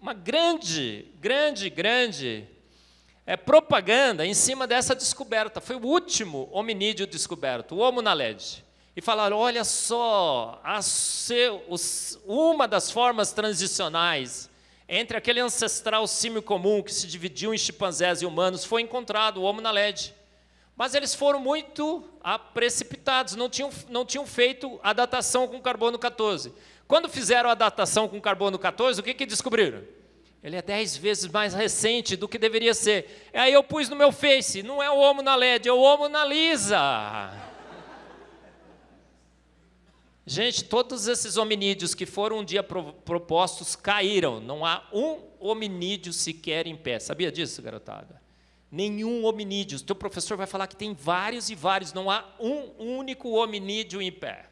uma grande, grande, grande é, propaganda em cima dessa descoberta. Foi o último hominídeo descoberto, o Homo naledi. E falaram: olha só, seu, os, uma das formas transicionais entre aquele ancestral símio comum que se dividiu em chimpanzés e humanos foi encontrado o Homo naledi. Mas eles foram muito precipitados, não tinham, não tinham feito a datação com carbono 14. Quando fizeram a datação com carbono 14, o que, que descobriram? Ele é dez vezes mais recente do que deveria ser. É aí eu pus no meu Face, não é o Homo na LED, é o Homo na Lisa. Gente, todos esses hominídeos que foram um dia pro propostos caíram. Não há um hominídeo sequer em pé. Sabia disso, garotada? Nenhum hominídeo. O teu professor vai falar que tem vários e vários. Não há um único hominídeo em pé.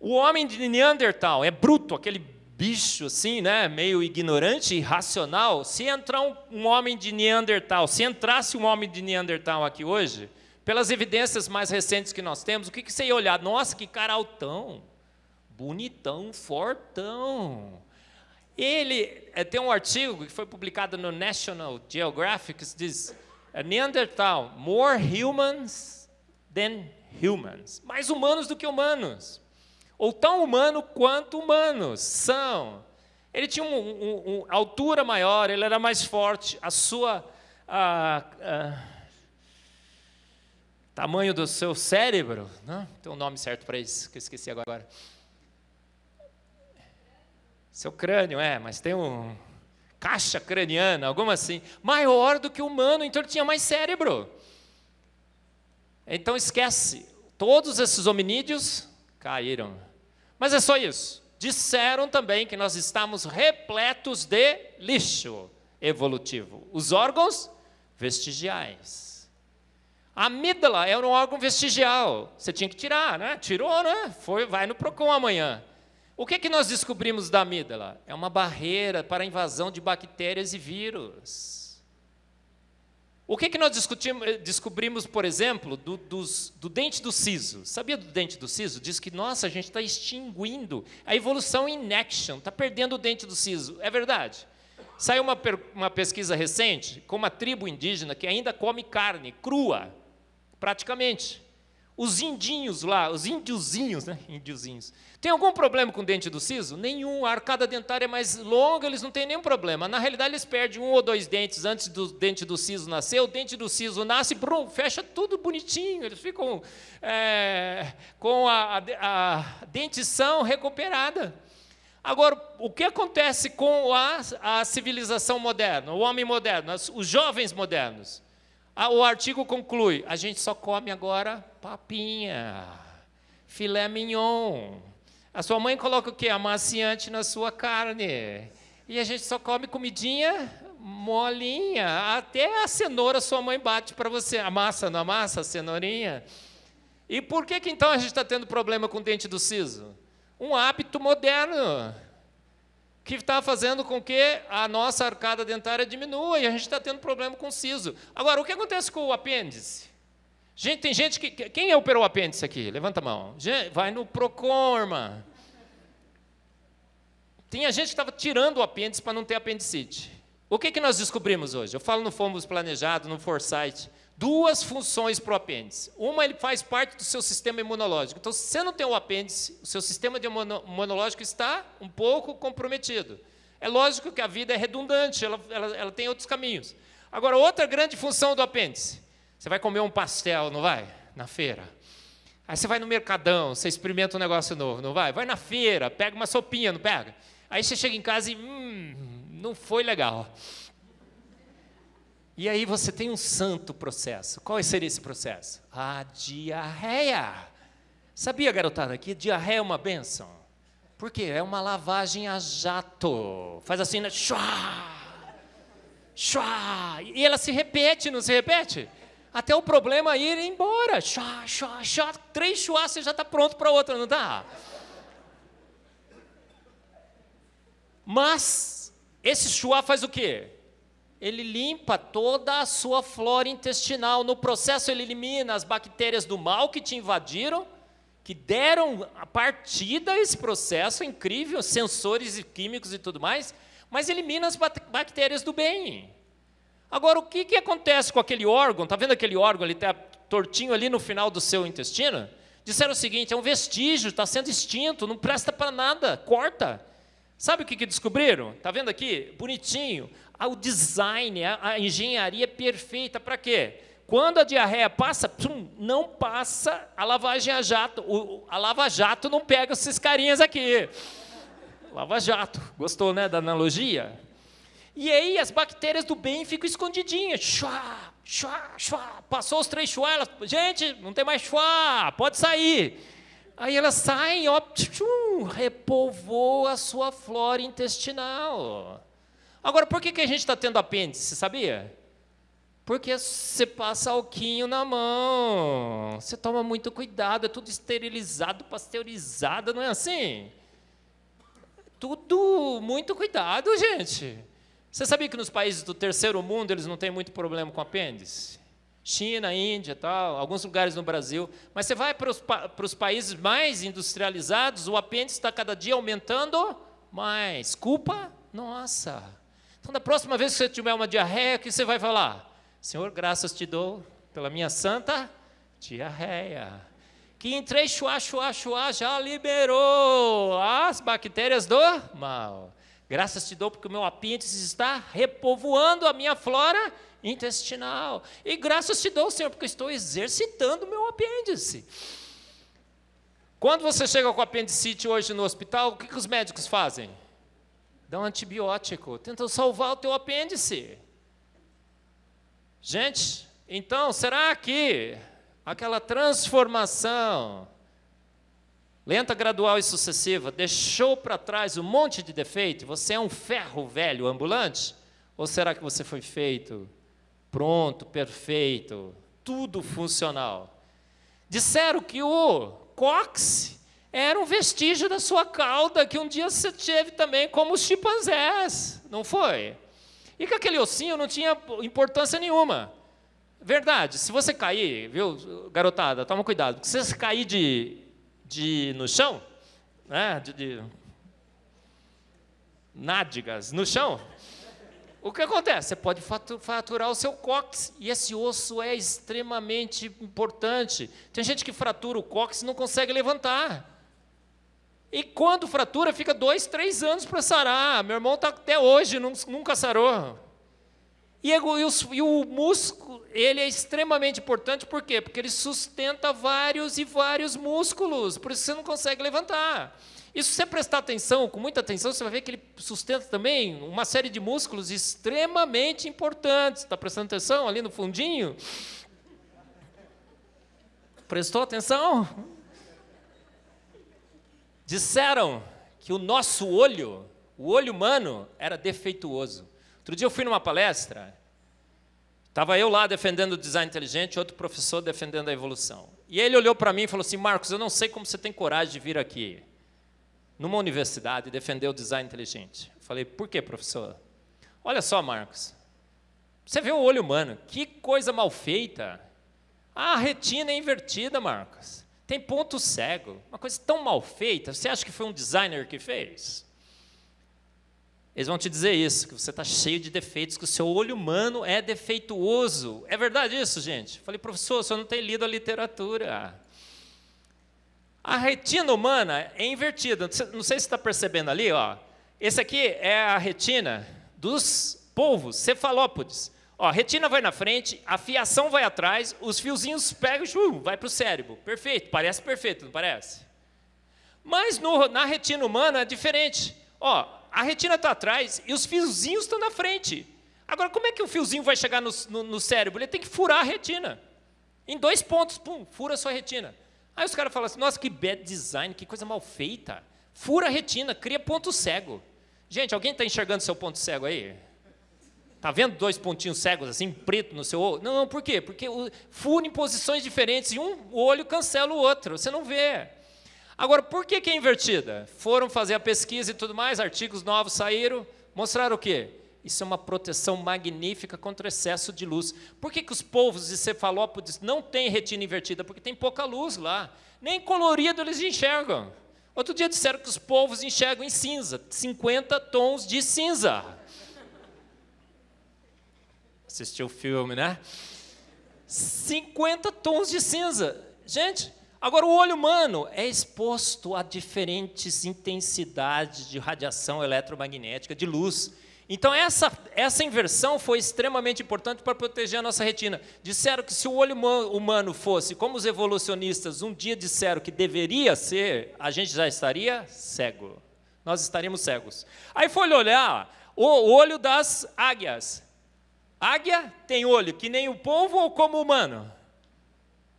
O homem de Neandertal é bruto, aquele bicho assim, né, meio ignorante, irracional, se entrar um, um, homem de Neandertal, se entrasse um homem de Neandertal aqui hoje, pelas evidências mais recentes que nós temos, o que, que você ia olhar? Nossa, que cara altão, bonitão, fortão. Ele, é, tem um artigo que foi publicado no National Geographic, que diz, eh, Neandertal, more humans than humans, mais humanos do que humanos ou tão humano quanto humanos são. Ele tinha uma um, um altura maior, ele era mais forte, a sua. A, a, tamanho do seu cérebro, né? tem um nome certo para isso, que eu esqueci agora. Seu crânio, é, mas tem um. caixa craniana, alguma assim, maior do que o humano, então ele tinha mais cérebro. Então esquece, todos esses hominídeos caíram. Mas é só isso. Disseram também que nós estamos repletos de lixo evolutivo. Os órgãos vestigiais. A amígdala era é um órgão vestigial. Você tinha que tirar, né? Tirou, né? Foi, vai no PROCON amanhã. O que, é que nós descobrimos da amígdala? É uma barreira para a invasão de bactérias e vírus. O que, que nós eh, descobrimos, por exemplo, do, dos, do dente do siso? Sabia do dente do siso? Diz que, nossa, a gente está extinguindo a evolução in action, está perdendo o dente do siso. É verdade. Saiu uma, uma pesquisa recente com uma tribo indígena que ainda come carne crua, praticamente. Os indinhos lá, os índiozinhos, né? Índiozinhos. Tem algum problema com o dente do siso? Nenhum. A arcada dentária é mais longa, eles não têm nenhum problema. Na realidade, eles perdem um ou dois dentes antes do dente do siso nascer. O dente do siso nasce, brum, fecha tudo bonitinho. Eles ficam é, com a, a, a dentição recuperada. Agora, o que acontece com a, a, civilização moderna, o homem moderno, os jovens modernos? Ah, o artigo conclui: a gente só come agora papinha, filé mignon. A sua mãe coloca o quê? Amaciante na sua carne. E a gente só come comidinha molinha. Até a cenoura sua mãe bate para você. Amassa, não amassa a cenourinha? E por que, que então a gente está tendo problema com o dente do siso? Um hábito moderno que está fazendo com que a nossa arcada dentária diminua e a gente está tendo problema com o siso. Agora, o que acontece com o apêndice? Gente, tem gente que. Quem operou o apêndice aqui? Levanta a mão. Vai no Procon, Tem a gente que estava tirando o apêndice para não ter apendicite. O que, que nós descobrimos hoje? Eu falo no Fomos Planejado, no Foresight duas funções para o apêndice. Uma, ele faz parte do seu sistema imunológico. Então, se você não tem o apêndice, o seu sistema imunológico está um pouco comprometido. É lógico que a vida é redundante, ela, ela, ela tem outros caminhos. Agora, outra grande função do apêndice: você vai comer um pastel, não vai? Na feira. Aí você vai no mercadão, você experimenta um negócio novo, não vai? Vai na feira, pega uma sopinha, não pega? Aí você chega em casa e, hum, não foi legal. E aí você tem um santo processo. Qual seria esse processo? A diarreia. Sabia, garotada, que diarreia é uma benção? Porque é uma lavagem a jato. Faz assim, né? chua. E ela se repete, não se repete? Até o problema ir embora. Chua, chua, chua. Três chuá, você já está pronto para outra, não está? Mas esse chuá faz o quê? ele limpa toda a sua flora intestinal. No processo, ele elimina as bactérias do mal que te invadiram, que deram a partida a esse processo incrível, sensores e químicos e tudo mais, mas elimina as bactérias do bem. Agora, o que, que acontece com aquele órgão? Está vendo aquele órgão ali, tá tortinho ali no final do seu intestino? Disseram o seguinte: é um vestígio, está sendo extinto, não presta para nada, corta. Sabe o que, que descobriram? Está vendo aqui? Bonitinho. O design, a engenharia perfeita. Para quê? Quando a diarreia passa, pum, não passa a lavagem a jato. O, a lava-jato não pega esses carinhas aqui. Lava-jato. Gostou, né, da analogia? E aí as bactérias do bem ficam escondidinhas. Chua, chua, chua. Passou os três chua, elas, gente, não tem mais chua, pode sair. Aí elas saem, ó, tchum, a sua flora intestinal. Agora, por que, que a gente está tendo apêndice, sabia? Porque você passa alquinho na mão, você toma muito cuidado, é tudo esterilizado, pasteurizado, não é assim? Tudo muito cuidado, gente. Você sabia que nos países do terceiro mundo eles não têm muito problema com apêndice? China, Índia, tal, alguns lugares no Brasil. Mas você vai para os, para os países mais industrializados, o apêndice está cada dia aumentando mais. Culpa nossa. Então, da próxima vez que você tiver uma diarreia, o que você vai falar? Senhor, graças te dou pela minha santa diarreia. Que entrei chuá, chuá, chuá, já liberou as bactérias do mal. Graças te dou porque o meu apêndice está repovoando a minha flora intestinal. E graças te dou, Senhor, porque estou exercitando o meu apêndice. Quando você chega com apendicite hoje no hospital, o que, que os médicos fazem? dá um antibiótico, tenta salvar o teu apêndice. Gente, então, será que aquela transformação lenta, gradual e sucessiva deixou para trás um monte de defeito? Você é um ferro velho ambulante? Ou será que você foi feito pronto, perfeito, tudo funcional? Disseram que o cox era um vestígio da sua cauda que um dia você teve também, como os chimpanzés, não foi? E que aquele ossinho não tinha importância nenhuma. Verdade, se você cair, viu, garotada, toma cuidado, porque se você cair de, de, no chão, né, de, de nádegas no chão, o que acontece? Você pode fraturar o seu cóccix, e esse osso é extremamente importante. Tem gente que fratura o cóccix e não consegue levantar. E quando fratura, fica dois, três anos para sarar. Meu irmão está até hoje, nunca sarou. E, e o músculo, ele é extremamente importante, por quê? Porque ele sustenta vários e vários músculos, por isso você não consegue levantar. E se você prestar atenção, com muita atenção, você vai ver que ele sustenta também uma série de músculos extremamente importantes. Está prestando atenção ali no fundinho? Prestou atenção? Disseram que o nosso olho, o olho humano, era defeituoso. Outro dia eu fui numa palestra, estava eu lá defendendo o design inteligente, outro professor defendendo a evolução. E ele olhou para mim e falou assim: Marcos, eu não sei como você tem coragem de vir aqui, numa universidade, defender o design inteligente. Eu falei: por que, professor? Olha só, Marcos, você vê o olho humano, que coisa mal feita. Ah, a retina é invertida, Marcos. Tem ponto cego, uma coisa tão mal feita. Você acha que foi um designer que fez? Eles vão te dizer isso, que você está cheio de defeitos, que o seu olho humano é defeituoso. É verdade isso, gente? falei, professor, você não tem lido a literatura. A retina humana é invertida. Não sei se está percebendo ali, ó. Esse aqui é a retina dos polvos, cefalópodes. Ó, retina vai na frente, a fiação vai atrás, os fiozinhos pegam, vai para o cérebro. Perfeito, parece perfeito, não parece? Mas no, na retina humana é diferente. Ó, a retina está atrás e os fiozinhos estão na frente. Agora, como é que o fiozinho vai chegar no, no, no cérebro? Ele tem que furar a retina. Em dois pontos, pum, fura a sua retina. Aí os caras falam assim, nossa, que bad design, que coisa mal feita. Fura a retina, cria ponto cego. Gente, alguém está enxergando seu ponto cego aí? Tá vendo dois pontinhos cegos assim, preto no seu olho? Não, não, por quê? Porque fura em posições diferentes e um olho cancela o outro. Você não vê. Agora, por que, que é invertida? Foram fazer a pesquisa e tudo mais, artigos novos saíram, mostraram o quê? Isso é uma proteção magnífica contra excesso de luz. Por que, que os povos de cefalópodes não têm retina invertida? Porque tem pouca luz lá. Nem colorido eles enxergam. Outro dia disseram que os povos enxergam em cinza, 50 tons de cinza assistiu o filme, né? 50 tons de cinza. Gente, agora o olho humano é exposto a diferentes intensidades de radiação eletromagnética, de luz. Então, essa, essa inversão foi extremamente importante para proteger a nossa retina. Disseram que se o olho humano fosse, como os evolucionistas um dia disseram que deveria ser, a gente já estaria cego. Nós estaríamos cegos. Aí foi olhar o olho das águias. Águia tem olho que nem o povo ou como humano?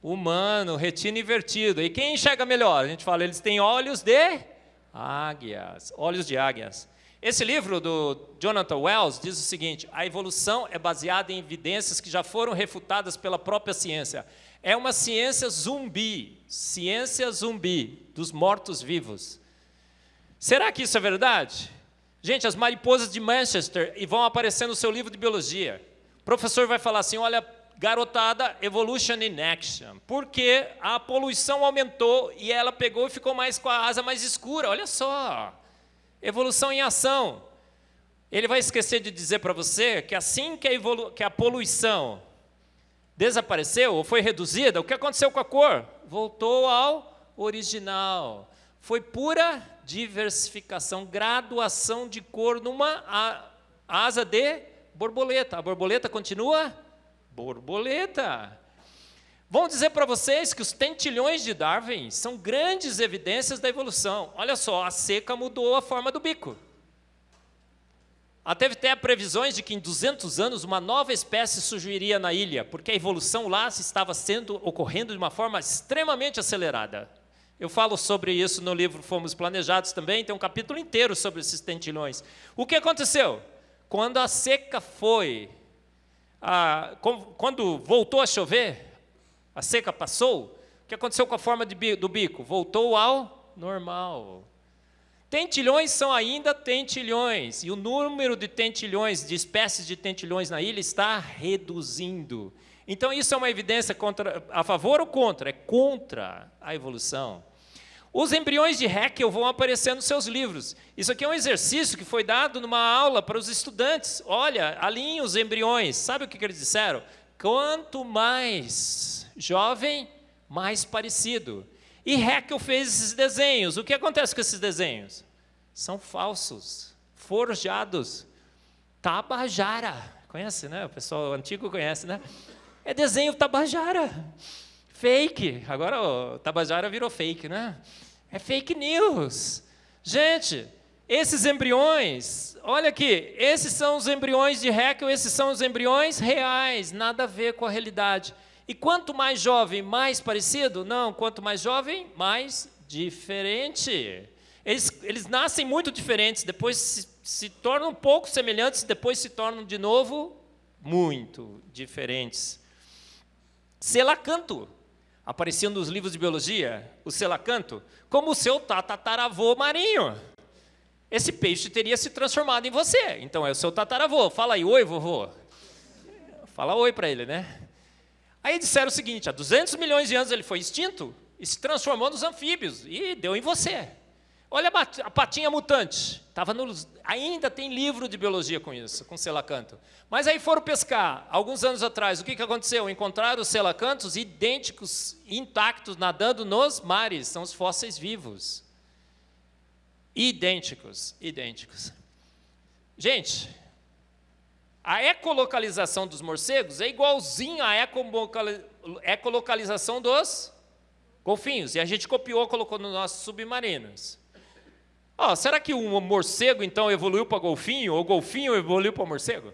Humano, retina invertida. E quem enxerga melhor? A gente fala, eles têm olhos de águias, olhos de águias. Esse livro do Jonathan Wells diz o seguinte: a evolução é baseada em evidências que já foram refutadas pela própria ciência. É uma ciência zumbi, ciência zumbi dos mortos-vivos. Será que isso é verdade? Gente, as mariposas de Manchester e vão aparecer no seu livro de biologia. O professor vai falar assim: olha, garotada, evolution in action. Porque a poluição aumentou e ela pegou e ficou mais com a asa mais escura. Olha só. Evolução em ação. Ele vai esquecer de dizer para você que assim que a, que a poluição desapareceu ou foi reduzida, o que aconteceu com a cor? Voltou ao original. Foi pura diversificação, graduação de cor numa asa de borboleta. A borboleta continua borboleta. Vão dizer para vocês que os tentilhões de Darwin são grandes evidências da evolução. Olha só, a seca mudou a forma do bico. Até até previsões de que em 200 anos uma nova espécie surgiria na ilha, porque a evolução lá estava sendo ocorrendo de uma forma extremamente acelerada. Eu falo sobre isso no livro Fomos Planejados também, tem um capítulo inteiro sobre esses tentilhões. O que aconteceu? Quando a seca foi, a, quando voltou a chover, a seca passou, o que aconteceu com a forma de, do bico? Voltou ao normal. Tentilhões são ainda tentilhões, e o número de tentilhões, de espécies de tentilhões na ilha, está reduzindo. Então, isso é uma evidência contra, a favor ou contra? É contra a evolução. Os embriões de Haeckel vão aparecer nos seus livros. Isso aqui é um exercício que foi dado numa aula para os estudantes. Olha, alinhe os embriões. Sabe o que, que eles disseram? Quanto mais jovem, mais parecido. E Haeckel fez esses desenhos. O que acontece com esses desenhos? São falsos, forjados. Tabajara. Conhece, né? O pessoal antigo conhece, né? É desenho Tabajara fake. Agora o Tabajara virou fake, né? É fake news. Gente, esses embriões, olha aqui, esses são os embriões de Heckel, esses são os embriões reais, nada a ver com a realidade. E quanto mais jovem, mais parecido? Não, quanto mais jovem, mais diferente. Eles, eles nascem muito diferentes, depois se, se tornam um pouco semelhantes, depois se tornam de novo muito diferentes. Selacanto, aparecia nos livros de biologia, o selacanto, como o seu tataravô marinho. Esse peixe teria se transformado em você. Então é o seu tataravô. Fala aí, oi, vovô. Fala oi para ele, né? Aí disseram o seguinte: há 200 milhões de anos ele foi extinto e se transformou nos anfíbios e deu em você. Olha a patinha mutante. Tava no, ainda tem livro de biologia com isso, com selacanto. Mas aí foram pescar, alguns anos atrás. O que, que aconteceu? Encontraram os selacantos idênticos, intactos, nadando nos mares. São os fósseis vivos. Idênticos, idênticos. Gente, a ecolocalização dos morcegos é igualzinha à ecolocalização dos golfinhos. E a gente copiou, colocou nos nossos submarinos. Oh, será que um morcego então evoluiu para golfinho ou golfinho evoluiu para morcego?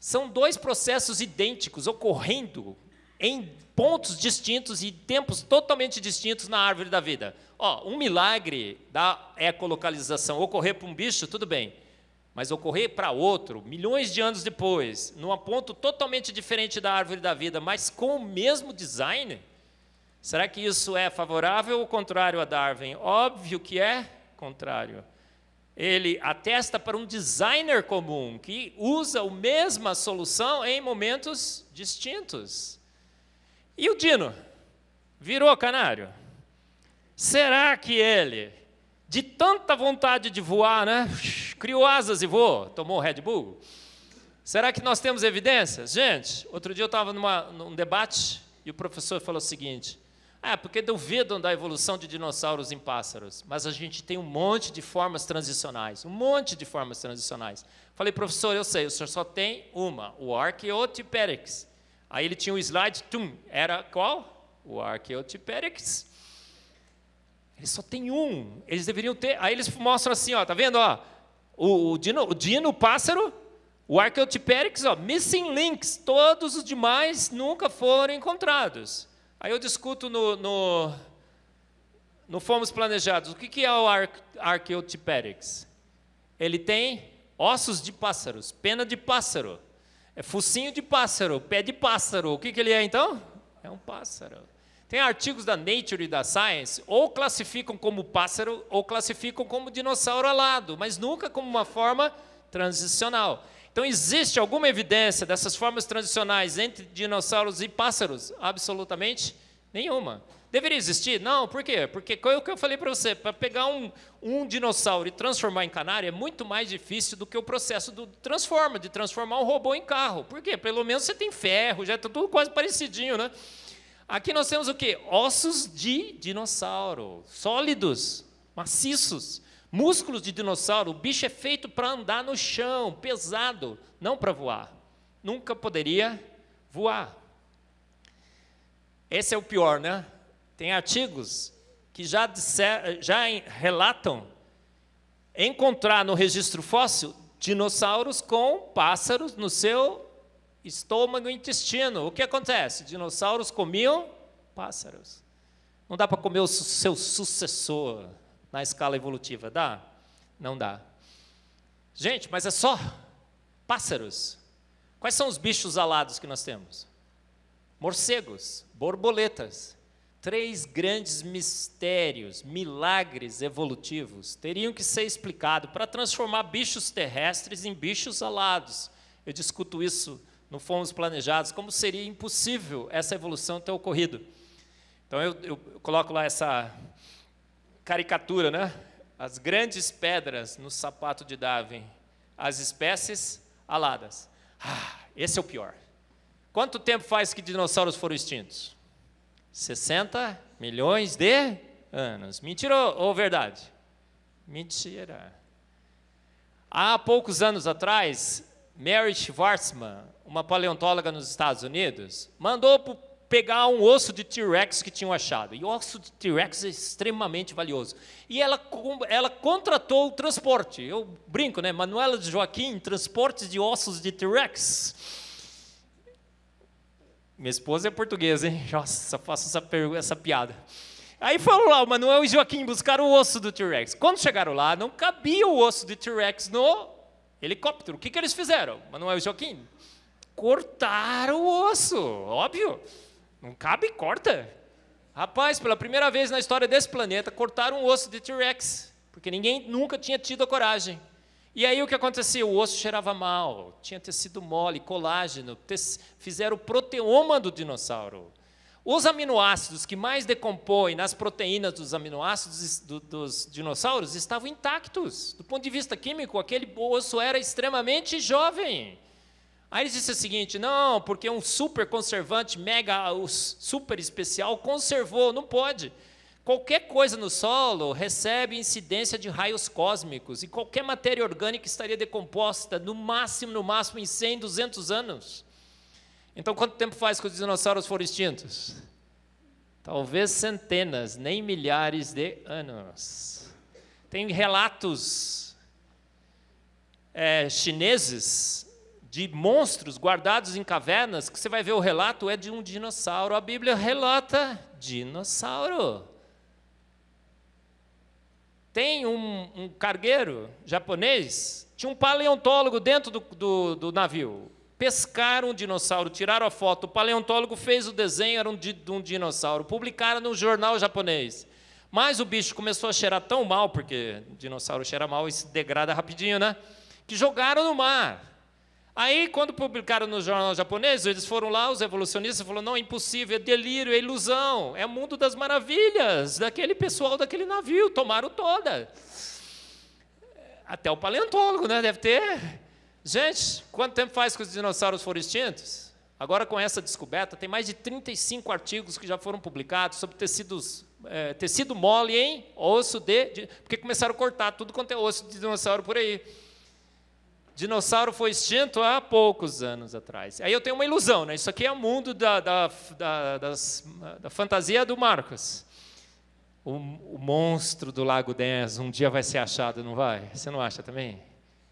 São dois processos idênticos ocorrendo em pontos distintos e tempos totalmente distintos na árvore da vida. Ó, oh, um milagre da ecolocalização ocorrer para um bicho, tudo bem, mas ocorrer para outro, milhões de anos depois, num ponto totalmente diferente da árvore da vida, mas com o mesmo design, será que isso é favorável ou contrário a Darwin? Óbvio que é contrário. Ele atesta para um designer comum que usa a mesma solução em momentos distintos. E o Dino virou canário. Será que ele, de tanta vontade de voar, né, criou asas e voou, tomou o Red Bull? Será que nós temos evidências? Gente, outro dia eu estava num debate e o professor falou o seguinte: ah, é porque duvidam da evolução de dinossauros em pássaros. Mas a gente tem um monte de formas transicionais. Um monte de formas transicionais. Falei, professor, eu sei, o senhor só tem uma, o Archaeotyperix. Aí ele tinha um slide, tum, era qual? O Archaeotyperix. Ele só tem um. Eles deveriam ter. Aí eles mostram assim, ó, tá vendo? Ó, o, o, dino, o dino, o pássaro, o Archaeotyperix, ó, missing links. Todos os demais nunca foram encontrados. Aí eu discuto no, no, no Fomos Planejados, o que, que é o ar, Ele tem ossos de pássaros, pena de pássaro, é focinho de pássaro, pé de pássaro. O que, que ele é então? É um pássaro. Tem artigos da Nature e da Science, ou classificam como pássaro, ou classificam como dinossauro alado, mas nunca como uma forma transicional. Então, existe alguma evidência dessas formas transicionais entre dinossauros e pássaros? Absolutamente nenhuma. Deveria existir? Não, por quê? Porque é o que eu falei para você, para pegar um, um dinossauro e transformar em canário é muito mais difícil do que o processo do transforma, de transformar um robô em carro. Por quê? Pelo menos você tem ferro, já está é tudo quase parecidinho, né? Aqui nós temos o quê? Ossos de dinossauro, sólidos, maciços. Músculos de dinossauro, o bicho é feito para andar no chão, pesado, não para voar. Nunca poderia voar. Esse é o pior, né? Tem artigos que já, disser, já relatam encontrar no registro fóssil dinossauros com pássaros no seu estômago e intestino. O que acontece? Dinossauros comiam pássaros. Não dá para comer o seu sucessor na escala evolutiva? Dá? Não dá. Gente, mas é só pássaros. Quais são os bichos alados que nós temos? Morcegos, borboletas. Três grandes mistérios, milagres evolutivos teriam que ser explicados para transformar bichos terrestres em bichos alados. Eu discuto isso no fomos planejados, como seria impossível essa evolução ter ocorrido. Então eu, eu, coloco lá essa caricatura, né? As grandes pedras no sapato de Darwin, as espécies aladas. Ah, esse é o pior. Quanto tempo faz que dinossauros foram extintos? 60 milhões de anos. Mentira ou verdade? Mentira. Há poucos anos atrás, Mary Schwarzman, uma paleontóloga nos Estados Unidos, mandou para pegar um osso de T-Rex que tinham achado. E o osso de T-Rex é extremamente valioso. E ela, ela contratou o transporte. Eu brinco, né? Manuela de Joaquim, transporte de ossos de T-Rex. Minha esposa é portuguesa, hein? Nossa, faço essa, essa piada. Aí foram lá, o Manuel e Joaquim buscaram o osso do T-Rex. Quando chegaram lá, não cabia o osso do T-Rex no helicóptero. O que, que eles fizeram, Manuel e Joaquim? Cortaram o osso, óbvio. Não cabe, corta. Rapaz, pela primeira vez na história desse planeta, cortaram um osso de T-Rex, porque ninguém nunca tinha tido a coragem. E aí o que acontecia? O osso cheirava mal, tinha tecido mole, colágeno, fizeram o proteoma do dinossauro. Os aminoácidos que mais decompõem nas proteínas dos aminoácidos do, dos dinossauros estavam intactos. Do ponto de vista químico, aquele osso era extremamente jovem. Aí eles disseram o seguinte: não, porque um super conservante, mega, super especial, conservou, não pode. Qualquer coisa no solo recebe incidência de raios cósmicos e qualquer matéria orgânica estaria decomposta no máximo, no máximo em 100, 200 anos. Então, quanto tempo faz que os dinossauros foram extintos? Talvez centenas, nem milhares de anos. Tem relatos é, chineses de monstros guardados em cavernas, que você vai ver o relato é de um dinossauro. A Bíblia relata dinossauro. Tem um, um cargueiro japonês, tinha um paleontólogo dentro do, do, do navio. Pescaram um dinossauro, tiraram a foto. O paleontólogo fez o desenho, era um, de um dinossauro. Publicaram no jornal japonês. Mas o bicho começou a cheirar tão mal, porque dinossauro cheira mal e se degrada rapidinho, né? Que jogaram no mar. Aí, quando publicaram no jornal japonês, eles foram lá, os evolucionistas, falaram: não, é impossível, é delírio, é ilusão, é mundo das maravilhas, daquele pessoal daquele navio, tomaram toda. Até o paleontólogo, né? Deve ter. Gente, quanto tempo faz que os dinossauros foram extintos? Agora, com essa descoberta, tem mais de 35 artigos que já foram publicados sobre tecidos, é, tecido mole em osso de, de. Porque começaram a cortar tudo quanto é osso de dinossauro por aí. Dinossauro foi extinto há poucos anos atrás. Aí eu tenho uma ilusão, né? Isso aqui é o mundo da, da, da, das, da fantasia do Marcos. O, o, monstro do Lago 10 um dia vai ser achado, não vai? Você não acha também?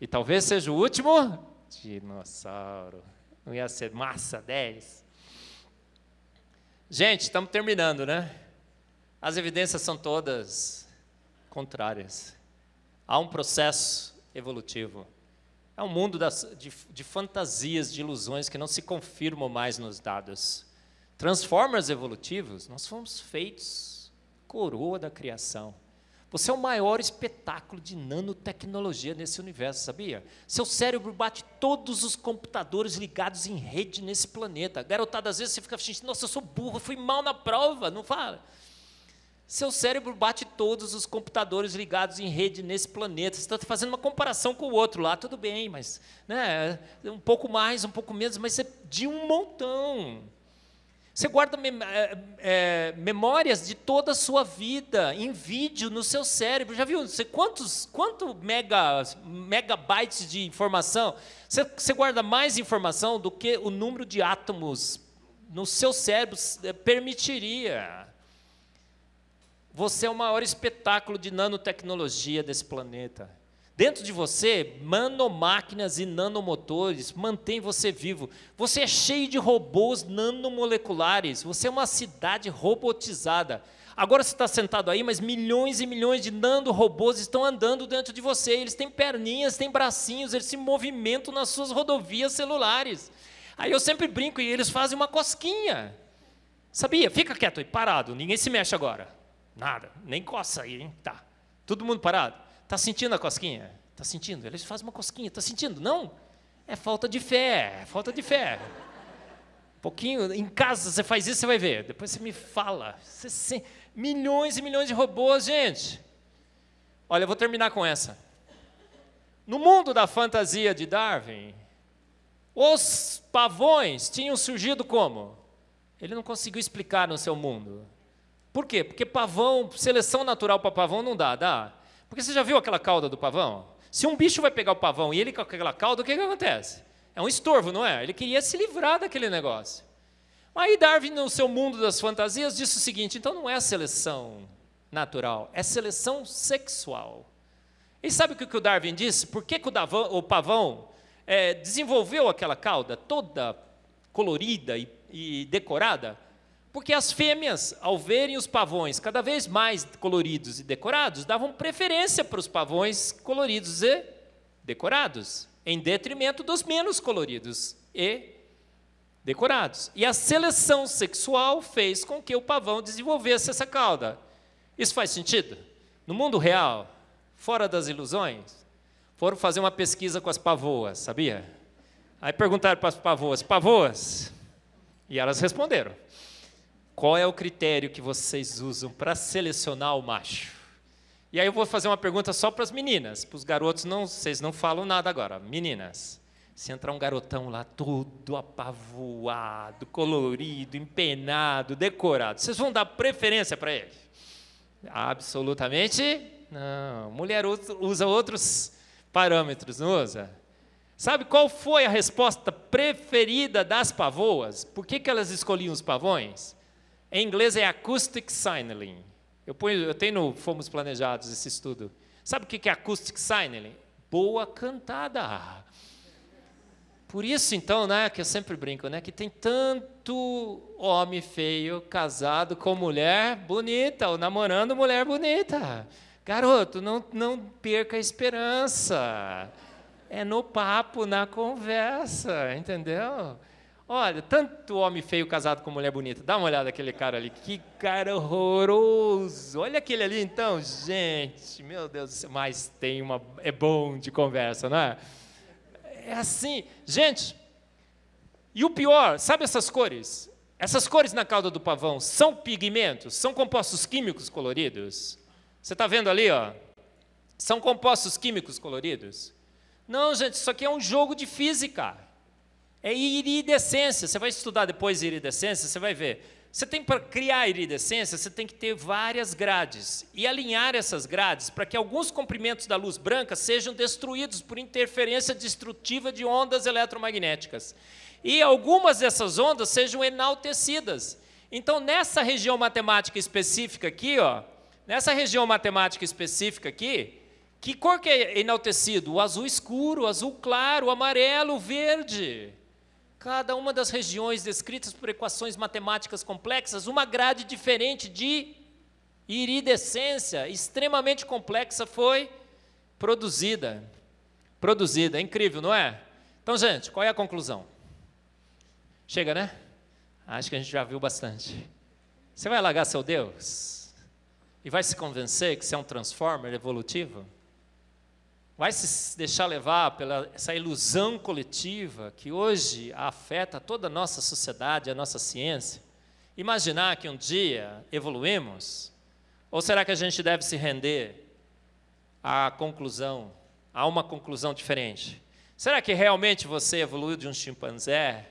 E talvez seja o último dinossauro. Não ia ser massa 10. Gente, estamos terminando, né? As evidências são todas contrárias. Há um processo evolutivo. É um mundo das, de, de fantasias, de ilusões que não se confirmam mais nos dados. Transformers evolutivos, nós fomos feitos coroa da criação. Você é o maior espetáculo de nanotecnologia nesse universo, sabia? Seu cérebro bate todos os computadores ligados em rede nesse planeta. Garotada, às vezes você fica achando, nossa, eu sou burro, fui mal na prova, não fala. Seu cérebro bate todos os computadores ligados em rede nesse planeta. Você está fazendo uma comparação com o outro lá, tudo bem, mas né, é um pouco mais, um pouco menos, mas é de um montão. Você guarda é, é, memórias de toda a sua vida em vídeo no seu cérebro. Já viu? Você, quantos quanto mega, megabytes de informação? Você, você guarda mais informação do que o número de átomos no seu cérebro permitiria. Você é o maior espetáculo de nanotecnologia desse planeta. Dentro de você, nanomáquinas e nanomotores mantêm você vivo. Você é cheio de robôs nanomoleculares. Você é uma cidade robotizada. Agora você está sentado aí, mas milhões e milhões de nanorobôs estão andando dentro de você. Eles têm perninhas, têm bracinhos, eles se movimentam nas suas rodovias celulares. Aí eu sempre brinco e eles fazem uma cosquinha. Sabia? Fica quieto aí, parado, ninguém se mexe agora. Nada, nem coça aí, hein? Tá. Todo mundo parado? Tá sentindo a cosquinha? Tá sentindo? Eles fazem uma cosquinha, tá sentindo? Não? É falta de fé, é falta de fé. Um pouquinho, em casa você faz isso, você vai ver. Depois você me fala. Você se... Milhões e milhões de robôs, gente. Olha, eu vou terminar com essa. No mundo da fantasia de Darwin, os pavões tinham surgido como? Ele não conseguiu explicar no seu mundo. Por quê? Porque pavão, seleção natural para pavão não dá, dá. Porque você já viu aquela cauda do pavão? Se um bicho vai pegar o pavão e ele com aquela cauda, o que, que acontece? É um estorvo, não é? Ele queria se livrar daquele negócio. Aí Darwin, no seu mundo das fantasias, disse o seguinte: então não é seleção natural, é seleção sexual. E sabe o que o Darwin disse? Por que, que o, davão, o, pavão é, desenvolveu aquela cauda toda colorida e, e decorada? Porque as fêmeas, ao verem os pavões cada vez mais coloridos e decorados, davam preferência para os pavões coloridos e decorados, em detrimento dos menos coloridos e decorados. E a seleção sexual fez com que o pavão desenvolvesse essa cauda. Isso faz sentido? No mundo real, fora das ilusões, foram fazer uma pesquisa com as pavoas, sabia? Aí perguntaram para as pavoas: pavoas? E elas responderam. Qual é o critério que vocês usam para selecionar o macho? E aí eu vou fazer uma pergunta só para as meninas, para os garotos não, vocês não falam nada agora, meninas. Se entrar um garotão lá todo apavoado, colorido, empenado, decorado, vocês vão dar preferência para ele? Absolutamente não. Mulher usa outros parâmetros, não usa? Sabe qual foi a resposta preferida das pavoas? Por que, que elas escolhiam os pavões? Em inglês é acoustic signaling. Eu, ponho, eu tenho no Fomos Planejados esse estudo. Sabe o que é acoustic signaling? Boa cantada. Por isso, então, né, que eu sempre brinco, né, que tem tanto homem feio casado com mulher bonita ou namorando mulher bonita. Garoto, não, não perca a esperança. É no papo, na conversa, entendeu? Olha, tanto homem feio casado com mulher bonita. Dá uma olhada naquele cara ali. Que cara horroroso. Olha aquele ali, então. Gente, meu Deus do céu. Mas tem uma. É bom de conversa, não é? É assim. Gente, e o pior, sabe essas cores? Essas cores na cauda do pavão são pigmentos, são compostos químicos coloridos. Você está vendo ali, ó? São compostos químicos coloridos. Não, gente, isso aqui é um jogo de física. É iridescência. Você vai estudar depois iridescência, você vai ver. Você tem para criar iridescência, você tem que ter várias grades e alinhar essas grades para que alguns comprimentos da luz branca sejam destruídos por interferência destrutiva de ondas eletromagnéticas. E algumas dessas ondas sejam enaltecidas. Então, nessa região matemática específica aqui, ó, nessa região matemática específica aqui, que cor que é enaltecido? O azul escuro, o azul claro, o amarelo, o verde cada uma das regiões descritas por equações matemáticas complexas uma grade diferente de iridescência extremamente complexa foi produzida. Produzida, é incrível, não é? Então, gente, qual é a conclusão? Chega, né? Acho que a gente já viu bastante. Você vai largar seu Deus? E vai se convencer que você é um transformer evolutivo? vai se deixar levar pela essa ilusão coletiva que hoje afeta toda a nossa sociedade, a nossa ciência? Imaginar que um dia evoluímos? Ou será que a gente deve se render à conclusão, a uma conclusão diferente? Será que realmente você evoluiu de um chimpanzé?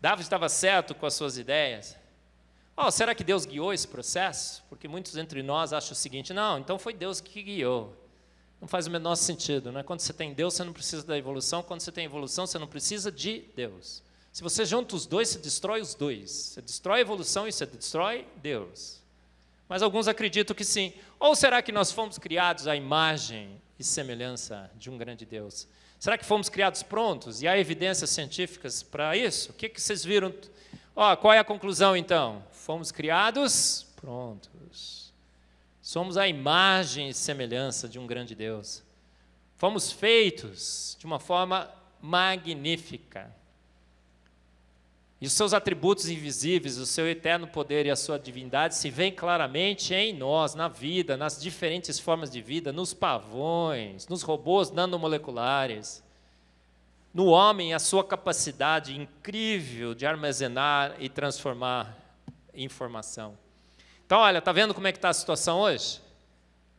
Davi estava certo com as suas ideias? Oh, será que Deus guiou esse processo? Porque muitos entre nós acham o seguinte: não, então foi Deus que guiou não faz o menor sentido. Né? Quando você tem Deus, você não precisa da evolução. Quando você tem evolução, você não precisa de Deus. Se você junta os dois, você destrói os dois. Você destrói a evolução e você destrói Deus. Mas alguns acreditam que sim. Ou será que nós fomos criados à imagem e semelhança de um grande Deus? Será que fomos criados prontos? E há evidências científicas para isso? O que, que vocês viram? Oh, qual é a conclusão então? Fomos criados prontos. Somos a imagem e semelhança de um grande Deus. Fomos feitos de uma forma magnífica. E os seus atributos invisíveis, o seu eterno poder e a sua divindade se veem claramente em nós, na vida, nas diferentes formas de vida, nos pavões, nos robôs nanomoleculares, no homem, a sua capacidade incrível de armazenar e transformar informação. Então, olha, tá vendo como é que está a situação hoje?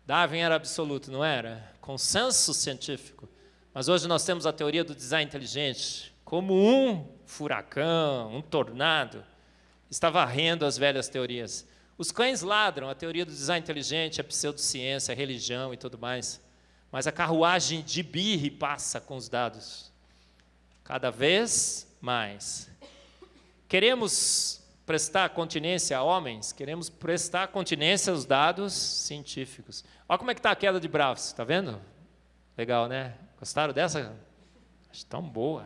Darwin era absoluto, não era? Consenso científico. Mas hoje nós temos a teoria do design inteligente, como um furacão, um tornado, está varrendo as velhas teorias. Os cães ladram, a teoria do design inteligente é pseudociência, a religião e tudo mais. Mas a carruagem de birre passa com os dados. Cada vez mais. Queremos prestar continência a homens, queremos prestar continência aos dados científicos. Olha como é que está a queda de bravos está vendo? Legal, né? Gostaram dessa? Acho tão boa.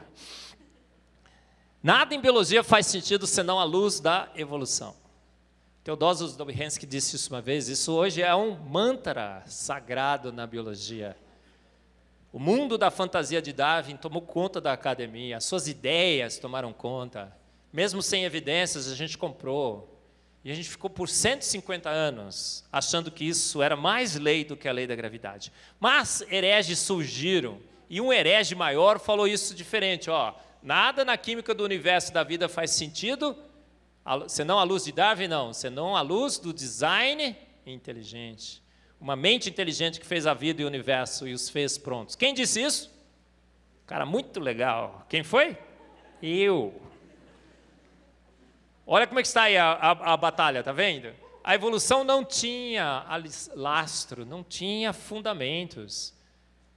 Nada em biologia faz sentido senão à luz da evolução. Teodósio Dobzhansky disse isso uma vez, isso hoje é um mantra sagrado na biologia. O mundo da fantasia de Darwin tomou conta da academia, as suas ideias tomaram conta mesmo sem evidências, a gente comprou. E a gente ficou por 150 anos achando que isso era mais lei do que a lei da gravidade. Mas hereges surgiram, e um herege maior falou isso diferente, ó, nada na química do universo da vida faz sentido, senão a luz de Darwin, não, senão a luz do design inteligente. Uma mente inteligente que fez a vida e o universo e os fez prontos. Quem disse isso? Cara, muito legal. Quem foi? Eu. Olha como é que está aí a, a, a batalha, tá vendo? A evolução não tinha lastro, não tinha fundamentos.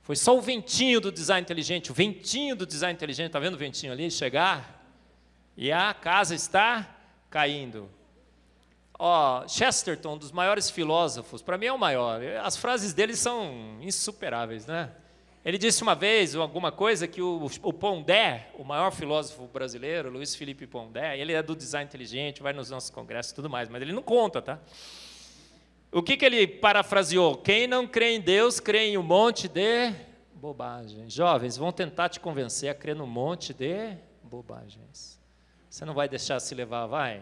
Foi só o ventinho do design inteligente, o ventinho do design inteligente, tá vendo o ventinho ali chegar? E a casa está caindo. Ó, oh, Chesterton, um dos maiores filósofos, para mim é o maior. As frases dele são insuperáveis, né? Ele disse uma vez alguma coisa que o, o Pondé, o maior filósofo brasileiro, Luiz Felipe Pondé, ele é do design inteligente, vai nos nossos congressos e tudo mais, mas ele não conta, tá? O que, que ele parafraseou? Quem não crê em Deus, crê em um monte de bobagens. Jovens, vão tentar te convencer a crer num monte de bobagens. Você não vai deixar se levar, vai?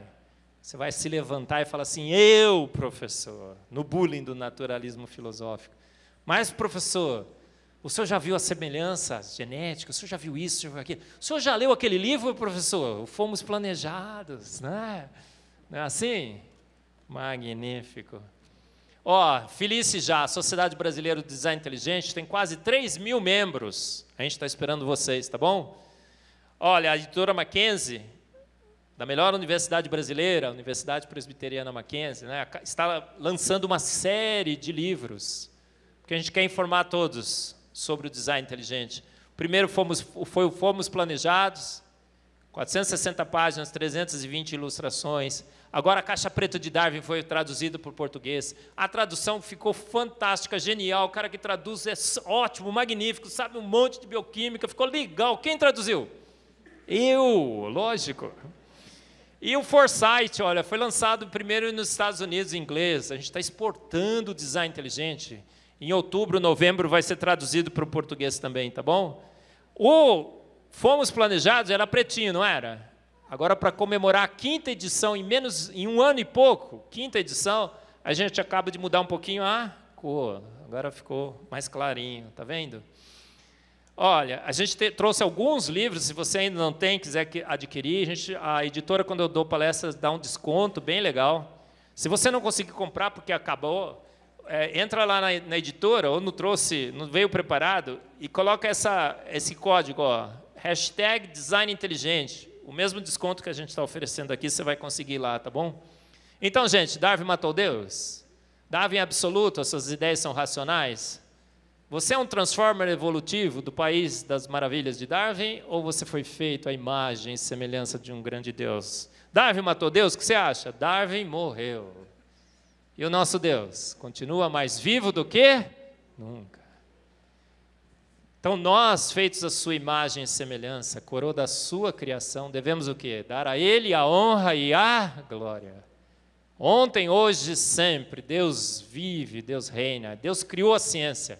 Você vai se levantar e falar assim: eu, professor, no bullying do naturalismo filosófico. Mas, professor, o senhor já viu a semelhança genética? O senhor já viu isso? O senhor, viu o senhor já leu aquele livro, professor? Fomos planejados, né? Não é assim? Magnífico. Ó, oh, Felice já, a Sociedade Brasileira do Design Inteligente tem quase 3 mil membros. A gente está esperando vocês, tá bom? Olha, a editora Mackenzie, da melhor universidade brasileira, Universidade Presbiteriana Mackenzie, né, está lançando uma série de livros, porque a gente quer informar todos sobre o design inteligente. primeiro fomos, foi o Fomos Planejados, 460 páginas, 320 ilustrações. Agora a Caixa Preta de Darwin foi traduzida para o português. A tradução ficou fantástica, genial. O cara que traduz é ótimo, magnífico, sabe um monte de bioquímica, ficou legal. Quem traduziu? Eu, lógico. E o Foresight, olha, foi lançado primeiro nos Estados Unidos em inglês. A gente está exportando o design inteligente. Em outubro, novembro vai ser traduzido para o português também, tá bom? O Fomos Planejados era pretinho, não era? Agora, para comemorar a quinta edição, em menos em um ano e pouco, quinta edição, a gente acaba de mudar um pouquinho a cor. Agora ficou mais clarinho, tá vendo? Olha, a gente te, trouxe alguns livros, se você ainda não tem, quiser adquirir, a, gente, a editora, quando eu dou palestras, dá um desconto bem legal. Se você não conseguir comprar porque acabou, é, entra lá na, na, editora ou não trouxe, não veio preparado e coloca essa, esse código, ó, hashtag design inteligente. O mesmo desconto que a gente está oferecendo aqui, você vai conseguir lá, tá bom? Então, gente, Darwin matou Deus? Darwin é absoluto, essas ideias são racionais? Você é um transformer evolutivo do país das maravilhas de Darwin ou você foi feito à imagem e semelhança de um grande Deus? Darwin matou Deus? O que você acha? Darwin morreu. E o nosso Deus continua mais vivo do que nunca. Então nós, feitos a sua imagem e semelhança, coroa da sua criação, devemos o quê? Dar a ele a honra e a glória. Ontem, hoje, e sempre, Deus vive, Deus reina, Deus criou a ciência.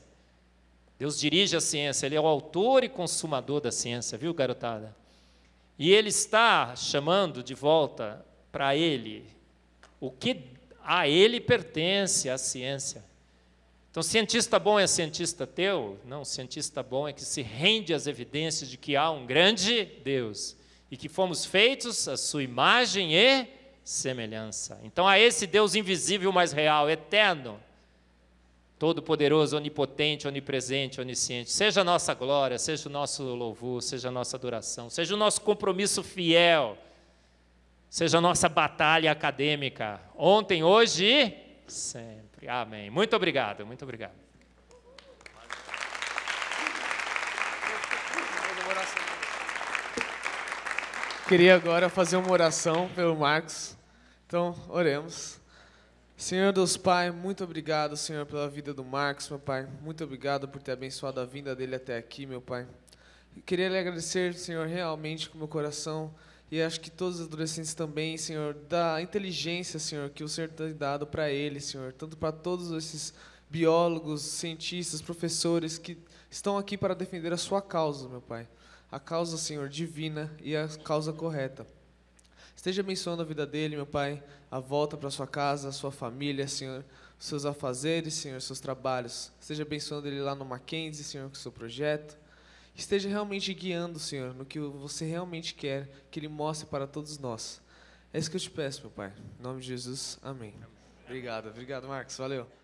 Deus dirige a ciência, ele é o autor e consumador da ciência, viu, garotada? E ele está chamando de volta para ele o que a ele pertence a ciência. Então, cientista bom é cientista teu? Não, cientista bom é que se rende às evidências de que há um grande Deus e que fomos feitos à sua imagem e semelhança. Então, a esse Deus invisível, mas real, eterno, todo-poderoso, onipotente, onipresente, onisciente, seja a nossa glória, seja o nosso louvor, seja a nossa adoração, seja o nosso compromisso fiel seja a nossa batalha acadêmica, ontem, hoje e sempre. Amém. Muito obrigado, muito obrigado. Queria agora fazer uma oração pelo Marcos. Então, oremos. Senhor Deus Pai, muito obrigado, Senhor, pela vida do Marcos, meu Pai. Muito obrigado por ter abençoado a vinda dele até aqui, meu Pai. Queria lhe agradecer, Senhor, realmente com meu coração e acho que todos os adolescentes também, Senhor, da inteligência, Senhor, que o Senhor tem dado para eles, Senhor, tanto para todos esses biólogos, cientistas, professores que estão aqui para defender a sua causa, meu Pai. A causa, Senhor, divina e a causa correta. Esteja abençoando a vida dele, meu Pai, a volta para sua casa, a sua família, Senhor, seus afazeres, Senhor, seus trabalhos. Esteja abençoando ele lá no Mackenzie, Senhor, com o seu projeto esteja realmente guiando, Senhor, no que você realmente quer que Ele mostre para todos nós. É isso que eu te peço, meu Pai. Em nome de Jesus, amém. amém. Obrigado, obrigado, Marcos. Valeu.